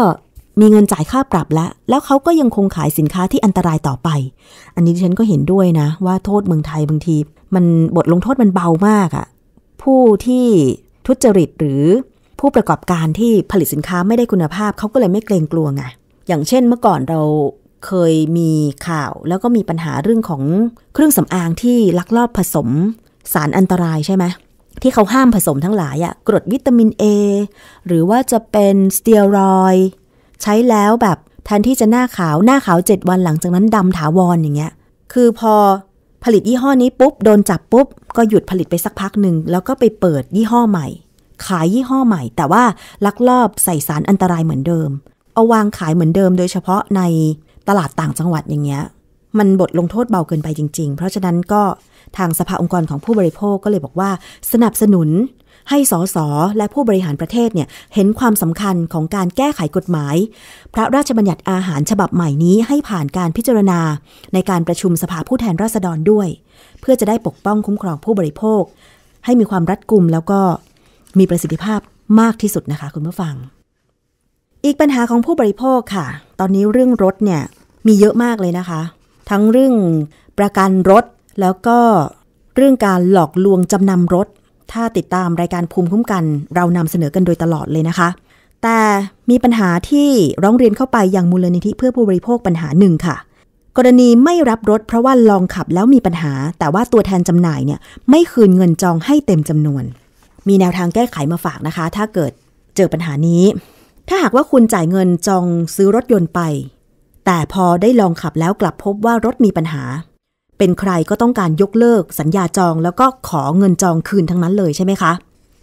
มีเงินจ่ายค่าปรับแล้ว แล้วเขาก็ยังคงขายสินค้าที่อันตรายต่อไป อันนี้ฉันก็เห็นด้วยนะ ว่าโทษเมืองไทยบางทีมันบทลงโทษมันเบามากอะ่ะ ผู้ที่ทุจริตหรือผู้ประกอบการที่ผลิตสินค้าไม่ได้คุณภาพ เขาก็เลยไม่เกรงกลัวไง อย่างเช่นเมื่อก่อนเราเคยมีข่าวแล้วก็มีปัญหาเรื่องของเครื่องสำอางที่ลักลอบผสมสารอันตรายใช่ไหม ที่เขาห้ามผสมทั้งหลายอะกรดวิตามิน A หรือว่าจะเป็นสเตียรอย ใช้แล้วแบบแทนที่จะหน้าขาวหน้าขาว 7 วันหลังจากนั้นดำถาวรออย่างเงี้ย คือพอผลิตยี่ห้อนี้ปุ๊บโดนจับปุ๊บก็หยุดผลิตไปสักพักหนึ่งแล้วก็ไปเปิดยี่ห้อใหม่ขายยี่ห้อใหม่ แต่ว่า ลักลอบใส่สารอันตรายเหมือนเดิม เอาวางขายเหมือนเดิม โดยเฉพาะในตลาดต่างจังหวัดอย่างเงี้ย มันบทลงโทษเบาเกินไปจริง ๆ เพราะฉะนั้นก็ทางสภาองค์กรของผู้บริโภคก็เลยบอกว่าสนับสนุน ให้สสและผู้บริหารประเทศเนี่ยเห็นความสำคัญของการแก้ไขกฎหมาย พระราชบัญญัติอาหารฉบับใหม่นี้ให้ผ่านการพิจารณาในการประชุมสภาผู้แทนราษฎรด้วย เพื่อจะได้ปกป้องคุ้มครองผู้บริโภค ให้มีความรัดกุมแล้วก็มีประสิทธิภาพมากที่สุดนะคะคุณผู้ฟัง อีกปัญหาของผู้บริโภคค่ะ ตอนนี้เรื่องรถเนี่ยมีเยอะมากเลยนะคะ ทั้งเรื่องประกันรถ แล้วก็เรื่องการหลอกลวงจำนำรถ ถ้าติดตามรายการภูมิคุ้มกันเรานำเสนอกันโดยตลอดเลยนะคะ แต่มีปัญหาที่ร้องเรียนเข้าไปยังมูลนิธิเพื่อผู้บริโภคปัญหาหนึ่งค่ะ กรณีไม่รับรถ เพราะว่าลองขับแล้วมีปัญหา แต่ว่าตัวแทนจำหน่ายเนี่ยไม่คืนเงินจองให้เต็มจำนวนมีแนวทางแก้ไขมาฝากนะคะ ถ้าเกิดเจอปัญหานี้ ถ้าหากว่าคุณจ่ายเงินจองซื้อรถยนต์ไป แต่พอได้ลองขับแล้วกลับพบว่ารถมีปัญหา เป็นใครก็ต้องการยกเลิกสัญญาจองแล้วก็ขอเงินจองคืนทั้งนั้นเลยใช่ไหมคะ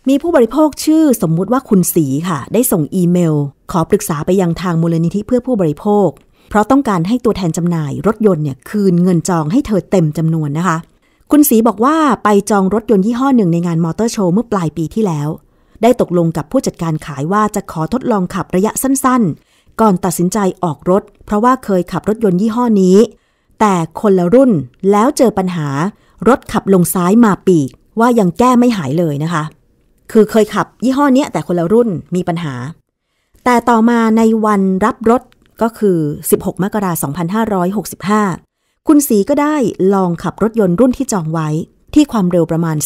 มีผู้บริโภคชื่อสมมุติว่าคุณสีค่ะ ได้ส่งอีเมล ขอปรึกษาไปยังทางมูลนิธิเพื่อผู้บริโภค เพราะต้องการให้ตัวแทนจำหน่าย รถยนต์เนี่ยคืนเงินจองให้เธอเต็มจำนวนนะคะคุณสีบอกว่าไปจองรถยนต์ยี่ห้อหนึ่ง ในงานมอเตอร์โชว์เมื่อปลายปีที่แล้ว ได้ตกลงกับผู้จัดการขายว่าจะขอทดลองขับระยะสั้นๆ ก่อนตัดสินใจออกรถ เพราะว่าเคยขับรถยนต์ยี่ห้อนี้ แต่คนละรุ่นแล้วเจอปัญหารถขับลงซ้ายมาปีก ว่ายังแก้ไม่หายเลยนะคะ คือเคยขับยี่ห้อนี้แต่คนละรุ่นมีปัญหา แต่ต่อมาในวันรับรถก็คือ 16 มกราคม 2565คุณสีก็ได้ลองขับรถยนต์รุ่นที่จองไว้ ที่ความเร็วประมาณ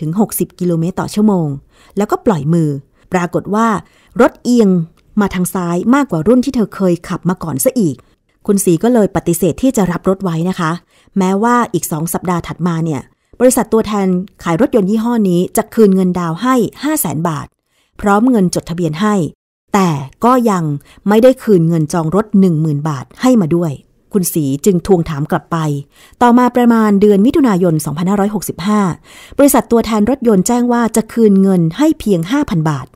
40-60 กิโลเมตรต่อชั่วโมง แล้วก็ปล่อยมือปรากฏว่ารถเอียงมาทางซ้ายมากกว่ารุ่นที่เธอเคยขับมาก่อนซะอีก คุณสีก็เลยปฏิเสธที่จะรับรถไว้นะคะ แม้ว่าอีกสองสัปดาห์ถัดมาเนี่ย บริษัทตัวแทนขายรถยนต์ยี่ห้อนี้จะคืนเงินดาวให้ 5 0 0แสนบาท พร้อมเงินจดทะเบียนให้ แต่ก็ยังไม่ได้คืนเงินจองรถ 10,000 บาทให้มาด้วยคุณสีจึงทวงถามกลับไป ต่อมาประมาณเดือนมิถุนายน 2565 บริษัทตัวแทนรถยนต์แจ้งว่าจะคืนเงินให้เพียง 5,000 บาท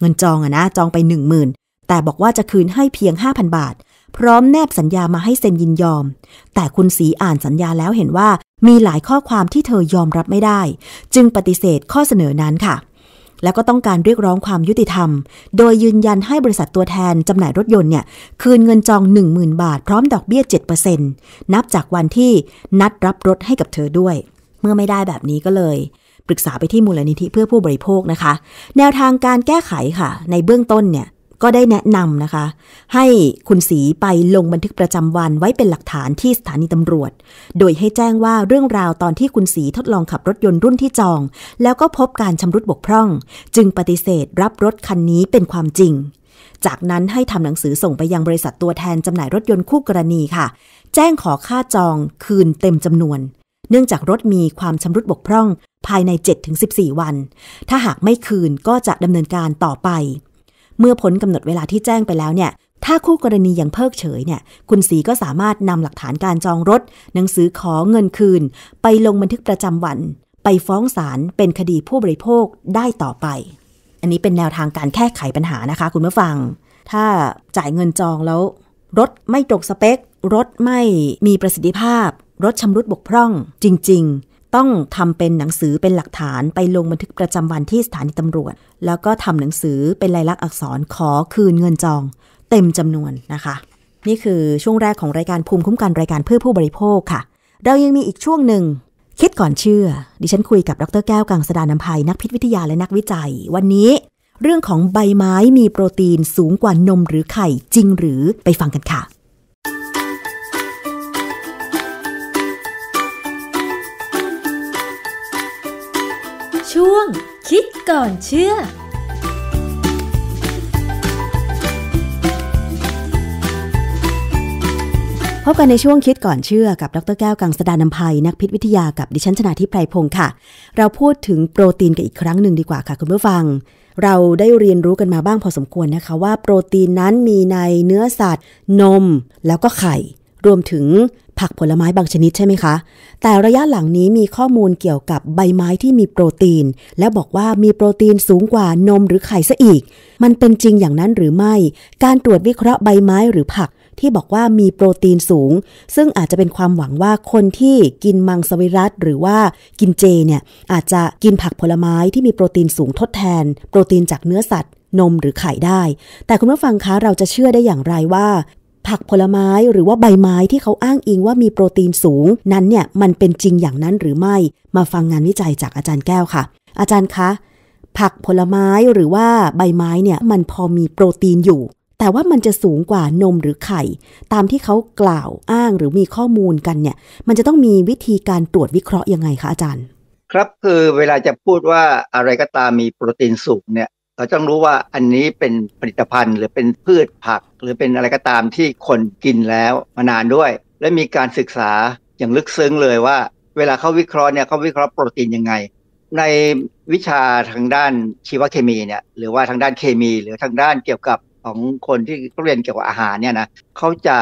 เงินจองอะนะจองไป 10,000 แต่บอกว่าจะคืนให้เพียง 5,000 บาท พร้อมแนบสัญญามาให้เซ็นยินยอม แต่คุณสีอ่านสัญญาแล้วเห็นว่ามีหลายข้อความที่เธอยอมรับไม่ได้ จึงปฏิเสธข้อเสนอนั้นค่ะแล้วก็ต้องการเรียกร้องความยุติธรรม โดยยืนยันให้บริษัทตัวแทนจำหน่ายรถยนต์เนี่ย คืนเงินจอง 10,000 บาท พร้อมดอกเบี้ย7%นับจากวันที่นัดรับรถให้กับเธอด้วย เมื่อไม่ได้แบบนี้ก็เลย ปรึกษาไปที่มูลนิธิเพื่อผู้บริโภคนะคะ แนวทางการแก้ไขค่ะ ในเบื้องต้นเนี่ยก็ได้แนะนำนะคะ ให้คุณสีไปลงบันทึกประจำวันไว้เป็นหลักฐานที่สถานีตำรวจ โดยให้แจ้งว่าเรื่องราวตอนที่คุณสีทดลองขับรถยนต์รุ่นที่จอง แล้วก็พบการชำรุดบกพร่อง จึงปฏิเสธรับรถคันนี้เป็นความจริง จากนั้นให้ทำหนังสือส่งไปยังบริษัทตัวแทนจำหน่ายรถยนต์คู่กรณีค่ะ แจ้งขอค่าจองคืนเต็มจำนวน เนื่องจากรถมีความชำรุดบกพร่อง ภายใน 7-14 วัน ถ้าหากไม่คืนก็จะดำเนินการต่อไปเมื่อพ้นกำหนดเวลาที่แจ้งไปแล้วเนี่ย ถ้าคู่กรณียังเพิกเฉยเนี่ย คุณสีก็สามารถนำหลักฐานการจองรถ หนังสือขอเงินคืน ไปลงบันทึกประจำวัน ไปฟ้องศาลเป็นคดีผู้บริโภคได้ต่อไป อันนี้เป็นแนวทางการแก้ไขปัญหานะคะคุณผู้ฟัง ถ้าจ่ายเงินจองแล้ว รถไม่ตรงสเปค รถไม่มีประสิทธิภาพ รถชำรุดบกพร่อง จริง ๆต้องทำเป็นหนังสือเป็นหลักฐานไปลงบันทึกประจำวันที่สถานีตำรวจ แล้วก็ทำหนังสือเป็นลายลักษณ์อักษรขอคืนเงินจอง เต็มจำนวนนะคะ นี่คือช่วงแรกของรายการภูมิคุ้มกันรายการเพื่อผู้บริโภคค่ะ เรายังมีอีกช่วงหนึ่ง คิดก่อนเชื่อ ดิฉันคุยกับดรแก้วกังสดานนภัยนักพิษวิทยาและนักวิจัย วันนี้ เรื่องของใบไม้มีโปรตีนสูงกว่านมหรือไข่จริงหรือไปฟังกันค่ะช่วงคิดก่อนเชื่อ พบกันในช่วงคิดก่อนเชื่อกับดรแก้วกังสดานนพัย นักพิษวิทยากับดิฉันชนาทิพไพรพงศ์ค่ะ เราพูดถึงโปรตีนกันอีกครั้งหนึ่งดีกว่าค่ะ คุณผู้ฟัง เราได้เรียนรู้กันมาบ้างพอสมควรนะคะ ว่าโปรตีนนั้นมีในเนื้อสัตว์ นมแล้วก็ไข่รวมถึงผักผลไม้บางชนิดใช่ไหมคะ แต่ระยะหลังนี้มีข้อมูลเกี่ยวกับใบไม้ที่มีโปรตีน และบอกว่ามีโปรตีนสูงกว่านมหรือไข่ซะอีก มันเป็นจริงอย่างนั้นหรือไม่ การตรวจวิเคราะห์ใบไม้หรือผักที่บอกว่ามีโปรตีนสูง ซึ่งอาจจะเป็นความหวังว่าคนที่กินมังสวิรัตหรือว่ากินเจเนี่ยอาจจะกินผักผลไม้ที่มีโปรตีนสูงทดแทนโปรตีนจากเนื้อสัตว์ นมหรือไข่ได้ แต่คุณผู้ฟังคะเราจะเชื่อได้อย่างไรว่าผักผลไม้หรือว่าใบไม้ที่เขาอ้างอิงว่ามีโปรตีนสูงนั้นเนี่ย มันเป็นจริงอย่างนั้นหรือไม่ มาฟังงานวิจัยจากอาจารย์แก้วค่ะ อาจารย์คะ ผักผลไม้หรือว่าใบไม้เนี่ยมันพอมีโปรตีนอยู่ แต่ว่ามันจะสูงกว่านมหรือไข่ ตามที่เขากล่าวอ้างหรือมีข้อมูลกันเนี่ยมันจะต้องมีวิธีการตรวจวิเคราะห์ยังไงคะอาจารย์ ครับคือเวลาจะพูดว่าอะไรก็ตามมีโปรตีนสูงเนี่ยเราต้องรู้ว่าอันนี้เป็นผลิตภัณฑ์ หรือเป็นพืชผัก หรือเป็นอะไรก็ตามที่คนกินแล้วมานานด้วย และมีการศึกษาอย่างลึกซึ้งเลยว่า เวลาเขาวิเคราะห์เนี่ยเขาวิเคราะห์โปรตีนยังไง ในวิชาทางด้านชีวเคมีเนี่ยหรือว่าทางด้านเคมีหรือทางด้านเกี่ยวกับของคนที่เรียนเกี่ยวกับอาหารเนี่ยนะเขาจะ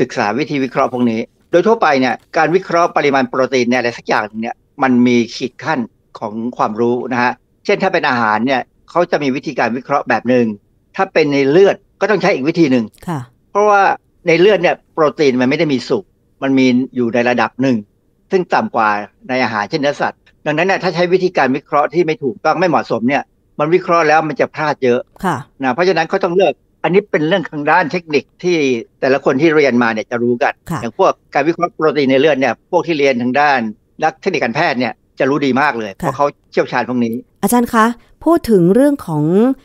ศึกษาวิธีวิเคราะห์พวกนี้ โดยทั่วไปเนี่ยการวิเคราะห์ปริมาณโปรตีนเนี่ยอะไรสักอย่างเนี่ยมันมีขีดขั้นของความรู้นะฮะเช่นถ้าเป็นอาหารเนี่ยเขาจะมีวิธีการวิเคราะห์แบบหนึง่ง ถ้าเป็นในเลือดก็ต้องใช้อีกวิธีหนึ่ง เพราะว่าในเลือดเนี่ยโปรตีนมันไม่ได้มีสุก มันมีอยู่ในระดับหนึ่ง ซึ่งต่ำกว่าในอาหารเช่นเนื้อสัตว์ ดังนั้นเนี่ยถ้าใช้วิธีการวิเคราะห์ที่ไม่ถูกต้องไม่เหมาะสมเนี่ย มันวิเคราะห์แล้วมันจะพลาดเยอะค่ะนะ เพราะฉะนั้นเขาต้องเลือกอันนี้เป็นเรื่องทางด้านเทคนิคที่แต่ละคนที่เรียนมาเนี่ยจะรู้กัน อย่างพวกการวิเคราะห์โปรตีนในเลือดเนี่ย พวกที่เรียนทางด้าน นักเทคนิคการแพทย์เนี่ยจะรู้ดีมากเลย เพราะเขาเชี่ยวชาญพวกนี้ อาจารย์คะพูดถึงเรื่องของ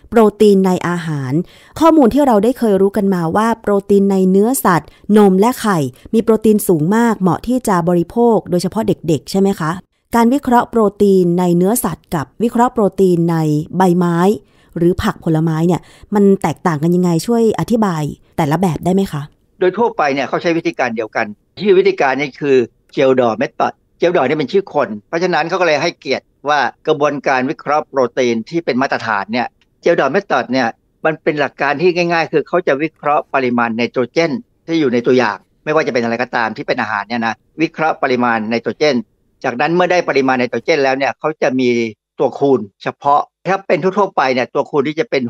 โปรตีนในอาหาร ข้อมูลที่เราได้เคยรู้กันมาว่า โปรตีนในเนื้อสัตว์นมและไข่ มีโปรตีนสูงมากเหมาะที่จะบริโภคโดยเฉพาะเด็กๆ ใช่ไหมคะการวิเคราะห์โปรตีนในเนื้อสัตว์กับวิเคราะห์โปรตีนในใบไม้ หรือผักผลไม้เนี่ยมันแตกต่างกันยังไงช่วยอธิบายแต่ละแบบได้ไหมคะ โดยทั่วไปเนี่ยเขาใช้วิธีการเดียวกัน ที่วิธีการนี้คือเจลดอเม็ดปัดเจียวดอยนี่เป็นชื่อคน เพราะฉะนั้นเขาก็เลยให้เกียรติว่ากระบวนการวิเคราะห์โปรตีนที่เป็นมาตรฐานเนี่ยเจียวดอยเมตอดเนี่ยมันเป็นหลักการที่ง่ายๆ คือเขาจะวิเคราะห์ปริมาณไนโตรเจนที่อยู่ในตัวอย่างไม่ว่าจะเป็นอะไรก็ตามที่เป็นอาหารเนี่ยนะวิเคราะห์ปริมาณไนโตรเจนจากนั้นเมื่อได้ปริมาณไนโตรเจนแล้วเนี่ยเขาจะมีตัวคูณเฉพาะถ้าเป็นทั่วๆไปเนี่ยตัวคูณที่จะเป็น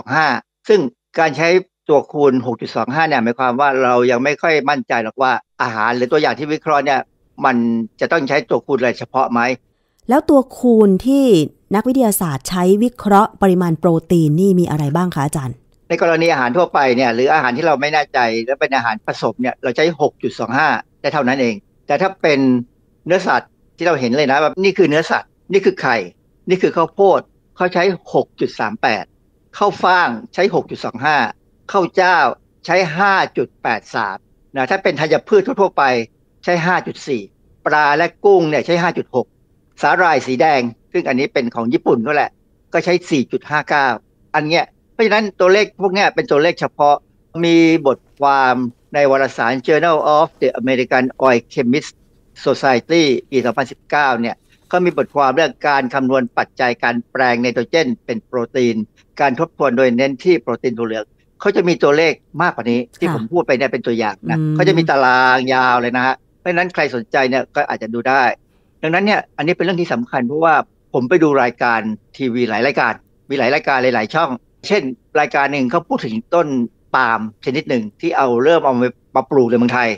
6.25 ซึ่งการใช้ตัวคูณ 6.25 เนี่ยหมายความว่าเรายังไม่ค่อยมั่นใจหรอกว่าอาหารหรือตัวอย่างที่วิเคราะห์เนี่ยมันจะต้องใช้ตัวคูณอะไรเฉพาะไหม แล้วตัวคูณที่นักวิทยาศาสตร์ใช้วิเคราะห์ ปริมาณโปรตีนนี่มีอะไรบ้างคะอาจารย์ ในกรณีอาหารทั่วไปเนี่ยหรืออาหารที่เราไม่แน่ใจและเป็นอาหารผสมเนี่ยเราใช้ 6.25ได้เท่านั้นเอง แต่ถ้าเป็นเนื้อสัตว์ที่เราเห็นเลยนะแบบนี่คือเนื้อสัตว์นี่คือไข่ นี่คือข้าวโพดเขาใช้ 6.38ข้าวฟ่างใช้ 6.25ข้าวเจ้าใช้ 5.83นะถ้าเป็นธัญพืชทั่วไปใช้ 5.4ปลาและกุ้งเนี่ย ใช้ 5.6 สาหร่ายสีแดง ซึ่งอันนี้เป็นของญี่ปุ่นก็แหละก็ใช้ 4.59 อันเนี้ย เพราะฉะนั้นตัวเลขพวกเนี้ยเป็นตัวเลขเฉพาะมีบทความในวารสาร Journal of the American Oil Chemists Society ปี 2019 เนี่ยเขามีบทความเรื่องการคำนวณปัจจัยการแปลงไนโตรเจนเป็นโปรตีน การทบทวนโดยเน้นที่โปรตีนตัวเหลืองเขาจะมีตัวเลขมากกว่านี้ ที่ผมพูดไปเนี่ยเป็นตัวอย่างนะเขาจะมีตารางยาวเลยนะฮะเพราะนั้นใครสนใจเนี่ยก็อาจจะดูได้ ดังนั้นเนี่ยอันนี้เป็นเรื่องที่สำคัญเพราะว่าผมไปดูรายการทีวี หลายรายการ มีหลายรายการหลาย ๆช่อง เช่น รายการหนึ่งเขาพูดถึงต้นปาล์มชนิดหนึ่งที่เอาเริ่มเอามาปลูกในเมืองไทย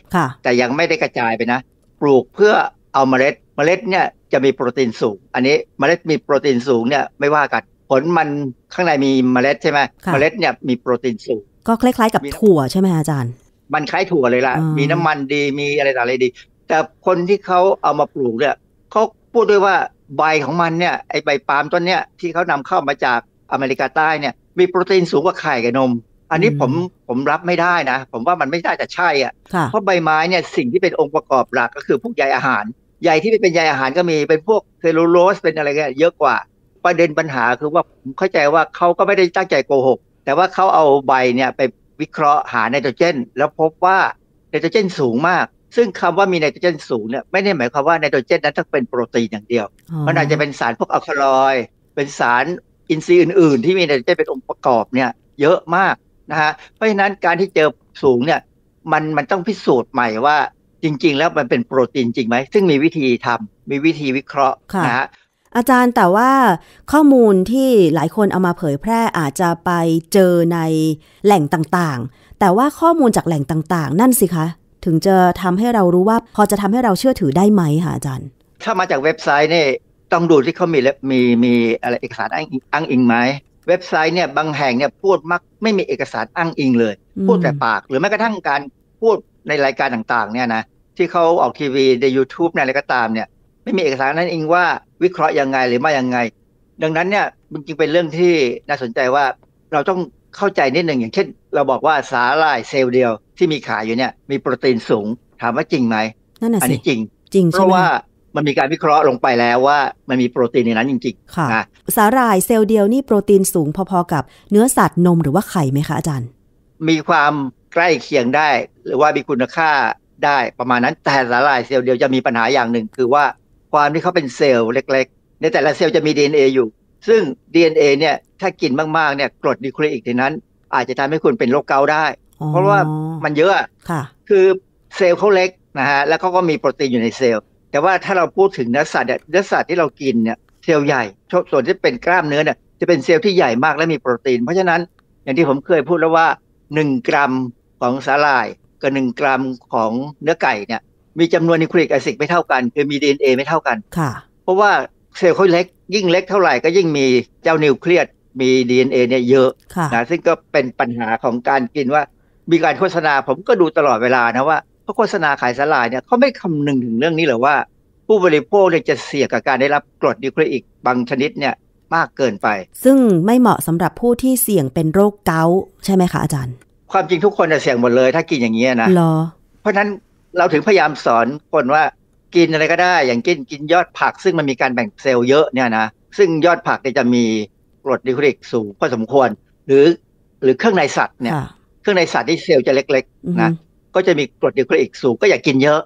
แต่ยังไม่ได้กระจายไปนะ ปลูกเพื่อเอาเมล็ดเมล็ดเนี่ยจะมีโปรตีนสูง อันนี้เมล็ดมีโปรตีนสูงเนี่ยไม่ว่ากันผลมันข้างในมีเมล็ดใช่ไหมเมล็ดเนี่ยมีโปรตีนสูง ก็คล้ายๆกับถั่วใช่ไหมอาจารย์มันคล้ายถั่วเลยล่ะ มีน้ำมันดี มีอะไรต่างๆดี แต่คนที่เขาเอามาปลูกเนี่ยเขาพูดด้วยว่าใบของมันเนี่ย ไอใบปาล์มต้นเนี่ยที่เขานำเข้ามาจากอเมริกาใต้เนี่ย มีโปรตีนสูงกว่าไข่กับนม อันนี้ผมผมรับไม่ได้นะ ผมว่ามันไม่ได้แต่ใช่อ่ะเพราะใบไม้เนี่ยสิ่งที่เป็นองค์ประกอบหลัก ก็คือพวกใยอาหาร ใยที่เป็นใยอาหารก็มีเป็นพวกเซลลูโลส เป็นอะไรเงี้ยเยอะกว่า ประเด็นปัญหาคือว่าผมเข้าใจว่าเขาก็ไม่ได้ตั้งใจโกหก แต่ว่าเขาเอาใบเนี่ยไปวิเคราะห์หาไนโตรเจนแล้วพบว่าไนโตรเจนสูงมาก ซึ่งคำว่ามีไนโตรเจน สูงเนี่ยไม่ได้หมายความว่าไนโตรเจนนั้นต้องเป็นโปรตีนอย่างเดียวมันอาจจะเป็นสารพวกอัลคาลอยเป็นสารอินทรีย์อื่นๆ ที่มีไนโตรเจนเป็นองค์ประกอบเนี่ย เยอะมากนะฮะเพราะฉะนั้นการที่เจอสูงเนี่ยมัน มันต้องพิสูจน์ใหม่ว่าจริงๆ แล้วมันเป็นโปรตีนจริงไหมซึ่งมีวิธีทำมีวิธีวิเคราะห์นะฮะอาจารย์แต่ว่าข้อมูลที่หลายคนเอามาเผยแพร่อาจจะไปเจอในแหล่งต่างๆ แต่ว่าข้อมูลจากแหล่งต่างๆ นั่นสิคะ ถึงจะทำให้เรารู้ว่าพอจะทำให้เราเชื่อถือได้ไหมคะอาจารย์ ถ้ามาจากเว็บไซต์เนี่ยต้องดูที่เขามีมีมีอะไรเอกสารอ้างอ้างอิงไหมเว็บไซต์เนี่ยบางแห่งเนี่ยพูดมักไม่มีเอกสารอ้างอิงเลย พูดแต่ปากหรือแม้กระทั่งการพูดในรายการต่างๆเนี่ยนะที่เขาออกทีวีใน YouTube ในอะไรก็ตามเนี่ยไม่มีเอกสารนั้นอิงว่าวิเคราะห์ยังไงหรือไม่ยังไง ดังนั้นเนี่ยมันจึงเป็นเรื่องที่น่าสนใจว่าเราต้องเข้าใจนิดหนึ่งอย่างเช่น เราบอกว่าสาหร่ายเซลล์เดียวที่มีขายอยู่เนี่ย มีโปรตีนสูงถามว่าจริงไหมนั่นน่ะสิอันนี้จริง จริงเพราะว่ามันมีการวิเคราะห์ลงไปแล้วว่ามันมีโปรตีนในนั้นจริงๆค่ะะสาหร่ายเซลล์เดียวนี่โปรตีนสูง พอ ๆ กับเนื้อสัตว์นมหรือว่าไข่ไหมคะอาจารย์ มีความใกล้เคียงได้หรือว่ามีคุณค่าได้ประมาณนั้นแต่สาหร่ายเซลล์เดียวจะมีปัญหาอย่างหนึ่งคือว่าความที่เขาเป็นเซลล์เล็กๆ ในแต่ละเซลล์จะมี DNA อยู่ ซึ่ง DNA เนี่ย ถ้ากินมากๆเนี่ยกรดนิโคลอิกในนั้น อาจจะทำให้คุณเป็นโรคเกาได้ เพราะว่ามันเยอะค่ะคือเซลล์เขาเล็กนะฮะ แล้วเขาก็มีโปรตีนอยู่ในเซลล์ แต่ว่าถ้าเราพูดถึงเนื้อสัตว์เนี่ยเนื้อสัตว์ที่เรากินเนี่ย เซลล์ใหญ่ ส่วนที่เป็นกล้ามเนื้อเนี่ย จะเป็นเซลล์ที่ใหญ่มากและมีโปรตีน เพราะฉะนั้นอย่างที่ผมเคยพูดแล้วว่า 1 กรัมของสาหร่ายกับ1กรัมของเนื้อไก่เนี่ยมีจำนวนนิวคลีกแอซิดไม่เท่ากันคือมี DNA ไม่เท่ากันค่ะ เพราะว่าเซลล์เขาเล็กยิ่งเล็กเท่าไหร่ ก็ยิ่งมีเจ้านิวเคลียสมี DNA เนี่ยเยอะนะซึ่งก็เป็นปัญหาของการกินว่ามีการโฆษณาผมก็ดูตลอดเวลานะว่าเขาโฆษณาขายสลายเนี่ยเขาไม่คำนึงถึงเรื่องนี้หรือว่าผู้บริโภคเนี่ยจะเสี่ยงกับการได้รับกรดนิวเคลียกบางชนิดเนี่ยมากเกินไป ซึ่งไม่เหมาะสำหรับผู้ที่เสี่ยงเป็นโรคเกาต์ใช่ไหมคะอาจารย์ ความจริงทุกคนจะเสี่ยงหมดเลย ถ้ากินอย่างนี้นะเพราะนั้นเราถึงพยายามสอนคนว่ากินอะไรก็ได้ อย่างกินกินยอดผัก ซึ่งมันมีการแบ่งเซลล์เยอะเนี่ยนะซึ่งยอดผักจะมีกรดดิคริกสูงพอสมควร หรือหรือเครื่องในสัตว์เนี่ยเครื่องในสัตว์ที่เซลล์จะเล็กๆนะก็จะมีกรดดิคริกสูงก็อย่ากินเยอะ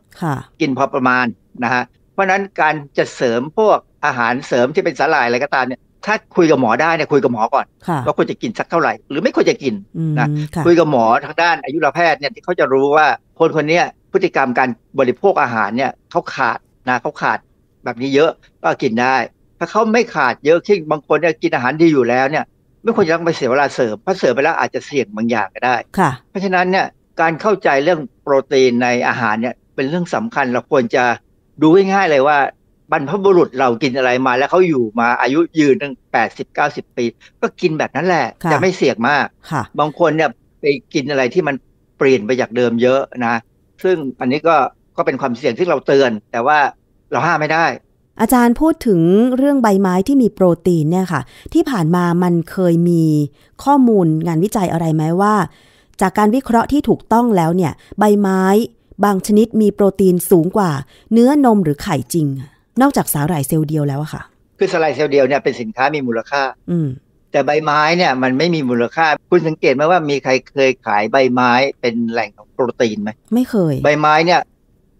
กินพอประมาณนะฮะเพราะนั้นการจะเสริมพวกอาหารเสริมที่เป็นสาหร่ายอะไรก็ตามเนี่ยถ้าคุยกับหมอได้เนี่ยคุยกับหมอก่อนว่าควรจะกินสักเท่าไหร่หรือไม่ควรจะกินนะคุยกับหมอทางด้าน อายุรแพทย์เนี่ยที่เขาจะรู้ว่าคนคนนี้พฤติกรรมการบริโภคอาหารเนี่ยเขาขาดนะเขาขาดแบบนี้เยอะก็กินได้ ถ้าเขาไม่ขาดเยอะที่บางคนเนี่ยกินอาหารดีอยู่แล้วเนี่ยไม่ควรจะต้องไปเสียเวลาเสริมเพราะเสริมไปแล้วอาจจะเสี่ยงบางอย่างก็ได้เพราะฉะนั้นเนี่ยการเข้าใจเรื่องโปรตีนในอาหารเนี่ยเป็นเรื่องสำคัญ เราควรจะดูง่ายๆเลยว่า บรรพบุรุษเรากินอะไรมาแล้วเขาอยู่มาอายุยืนตั้งแปดสิบเก้าสิบปี ก็กินแบบนั้นแหละจะไม่เสี่ยงมากบางคนเนี่ยไปกินอะไรที่มันเปลี่ยนไปจากเดิมเยอะนะซึ่งอันนี้ก็ก็เป็นความเสี่ยงที่เราเตือน แต่ว่าเราห้ามไม่ได้ อาจารย์พูดถึงเรื่องใบไม้ที่มีโปรตีนเนี่ยค่ะ ที่ผ่านมามันเคยมีข้อมูลงานวิจัยอะไรไหมว่า จากการวิเคราะห์ที่ถูกต้องแล้วเนี่ย ใบไม้บางชนิดมีโปรตีนสูงกว่า เนื้อนมหรือไข่จริง นอกจากสาหร่ายเซลล์เดียวแล้วค่ะ คือสาหร่ายเซลล์เดียวเนี่ยเป็นสินค้ามีมูลค่า อืแต่ใบไม้เนี่ยมันไม่มีมูลค่า คุณสังเกตไหมว่ามีใครเคยขายใบไม้เป็นแหล่งขงโปรตีนไหมไม่เคย ใบไม้เนี่ย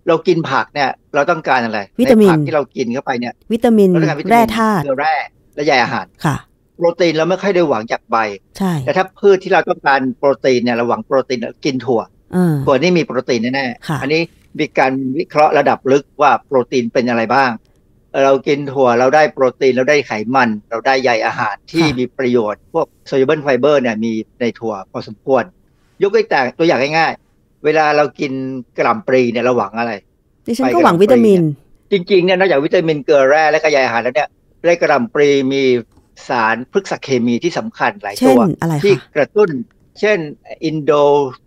เรากินผักเนี่ย เราต้องการอะไร วิตามินที่เรากินเข้าไปเนี่ย วิตามินแร่ธาตุแร่และใยอาหารค่ะ โปรตีนเราไม่ค่อยได้หวังจากใบใช่แต่ถ้าพืชที่เราต้องการโปรตีนเนี่ยเราหวังโปรตีนกินถั่วถั่วนี่มีโปรตีนแน่ๆอันนี้มีการวิเคราะห์ระดับลึกว่าโปรตีนเป็นอะไรบ้าง เรากินถั่วเราได้โปรตีนเราได้ไขมัน เราได้ใยอาหารที่มีประโยชน์ พวกโซเดียมไฟเบอร์เนี่ยมีในถั่วพอสมควรยกตัวอย่างตัวอย่างง่ายเวลาเรากินกล่ำปรีเนี่ยเราหวังอะไรดิฉันก็หวังวิตามิน จริงๆเนี่ยนอกจากวิตามินเกลือแร่และกระใยอาหารแล้วเนี่ยในกล่ำปรีมีสารพฤกษเคมีที่สำคัญหลายตัว ที่กระตุ้น เช่นอินโด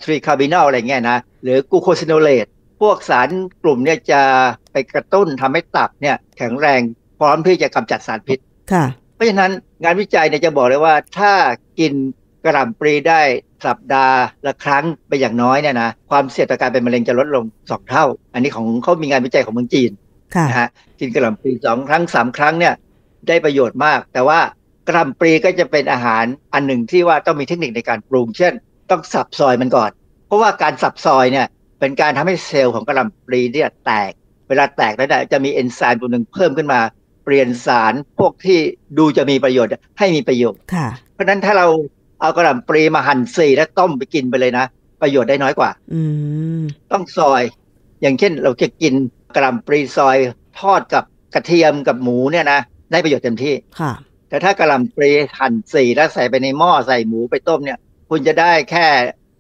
ทรีคาร์บินอลอะไรเงี้ยนะหรือกูโคซินโนเลต พวกสารกลุ่มเนี่ยจะไปกระตุ้นทำให้ตับเนี่ยแข็งแรงพร้อมที่จะกำจัดสารพิษค่ะ เพราะฉะนั้นงานวิจัยเนี่ยจะบอกเลยว่าถ้ากินกระหล่ำปรีได้สัปดาห์ละครั้งไปอย่างน้อยเนี่ยนะความเสี่ยงต่อการเป็นมะเร็งจะลดลงสองเท่า อันนี้ของเขามีงานวิจัยของเมืองจีนนะฮะกินกระหล่ำปลีสองครั้งสามครั้งเนี่ย ได้ประโยชน์มาก แต่ว่ากระหล่ำปลีก็จะเป็นอาหารอันหนึ่งที่ว่าต้องมีเทคนิคในการปรุงเช่น ต้องสับซอยมันก่อน เพราะว่าการสับซอยเนี่ย เป็นการทำให้เซลล์ของกระหล่ำปลีเนี่ยแตก เวลาแตกแล้วเนี่ยจะมีเอนไซม์ตัวหนึ่งเพิ่มขึ้นมาเปลี่ยนสารพวกที่ดูจะมีประโยชน์ให้มีประโยชน์ค่ะเพราะนั้นถ้าเราเอากระหล่ำปลีมาหั่นสี่แล้วต้มไปกินไปเลยนะ ประโยชน์ได้น้อยกว่าต้องซอย อย่างเช่น เราจะกินกระหล่ำปลีซอยทอดกับกระเทียมกับหมูเนี่ยนะ ได้ประโยชน์เต็มที่แต่ถ้ากระหล่ำปลีหั่นสี่แล้วใส่ไปในหม้อใส่หมูไปต้มเนี่ยคุณจะได้แค่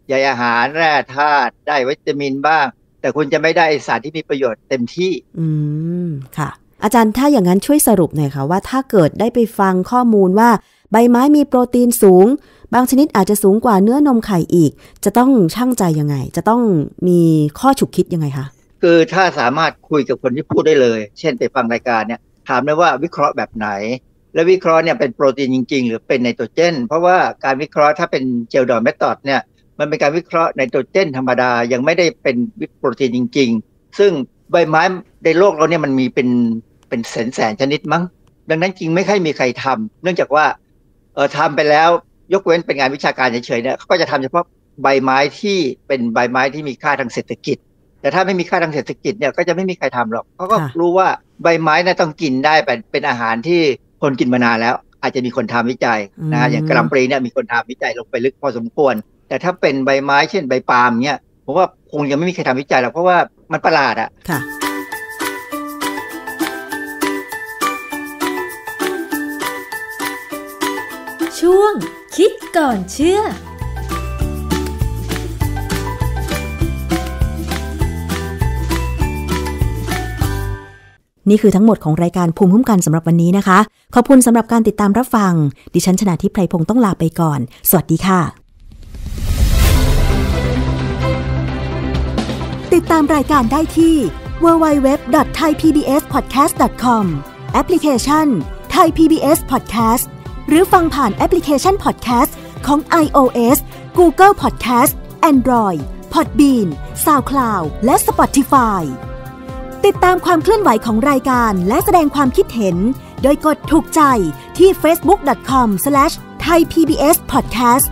ใยอาหารแร่ธาตุได้วิตามินบ้าง แต่คุณจะไม่ได้สารที่มีประโยชน์เต็มที่ อืมค่ะ อาจารย์ถ้าอย่างนั้นช่วยสรุปหน่อยค่ะว่าถ้าเกิดได้ไปฟังข้อมูลว่าใบไม้มีโปรตีนสูงบางชนิดอาจจะสูงกว่าเนื้อนมไข่อีก จะต้องช่างใจยังไง จะต้องมีข้อฉุกคิดยังไงคะ คือถ้าสามารถคุยกับคนที่พูดได้เลย เช่นไปฟังรายการเนี่ยถามได้ว่าวิเคราะห์แบบไหน และวิเคราะห์เนี่ยเป็นโปรตีนจริง ๆ หรือเป็นไนโตรเจน เพราะว่าการวิเคราะห์ถ้าเป็นเจลดอนเมทอดเนี่ยมันเป็นการวิเคราะห์ไนโตรเจนธรรมดา ยังไม่ได้เป็นโปรตีนจริง ๆ ซึ่งใบไม้ในโลกเราเนี่ยมันมีเป็นเป็นแสนแสนชนิดมั้ง ดังนั้นจริงไม่ค่อยมีใครทำ เนื่องจากว่าเออทำไปแล้วยกเว้นเป็นงานวิชาการเฉยๆเนี่ยเขาก็จะทำเฉพาะใบไม้ที่เป็นใบไม้ที่มีค่าทางเศรษฐกิจ แต่ถ้าไม่มีค่าทางเศรษฐกิจเนี่ยก็จะไม่มีใครทำหรอกเขาก็รู้ว่าใบไม้น่ะต้องกินได้เป็นอาหารที่คนกินมานานแล้ว อาจจะมีคนทำวิจัยนะะอย่างกระลำปรีเนี่ยมีคนทำวิจัยลงไปลึกพอสมควร แต่ถ้าเป็นใบไม้เช่นใบปาล์มเนี่ยผมว่าคงยังไม่มีใครทำวิจัยหรอกเพราะว่ามันประหลาดอะค่ะ ช่วงคิดก่อนเชื่อ นี่คือทั้งหมดของรายการภูมิคุ้มกันสำหรับวันนี้นะคะ ขอบคุณสำหรับการติดตามรับฟัง ดิฉันชนะทิพไพรพงศ์ต้องลาไปก่อน สวัสดีค่ะ ติดตามรายการได้ที่ www.thaipbspodcast.com แอปพลิเคชัน Thai PBS Podcast หรือฟังผ่านแอปพลิเคชัน Podcast ของ iOS Google Podcast Android Podbean SoundCloud และ Spotify ติดตามความเคลื่อนไหวของรายการและแสดงความคิดเห็น โดยกดถูกใจที่ facebook.com/thaipbspodcast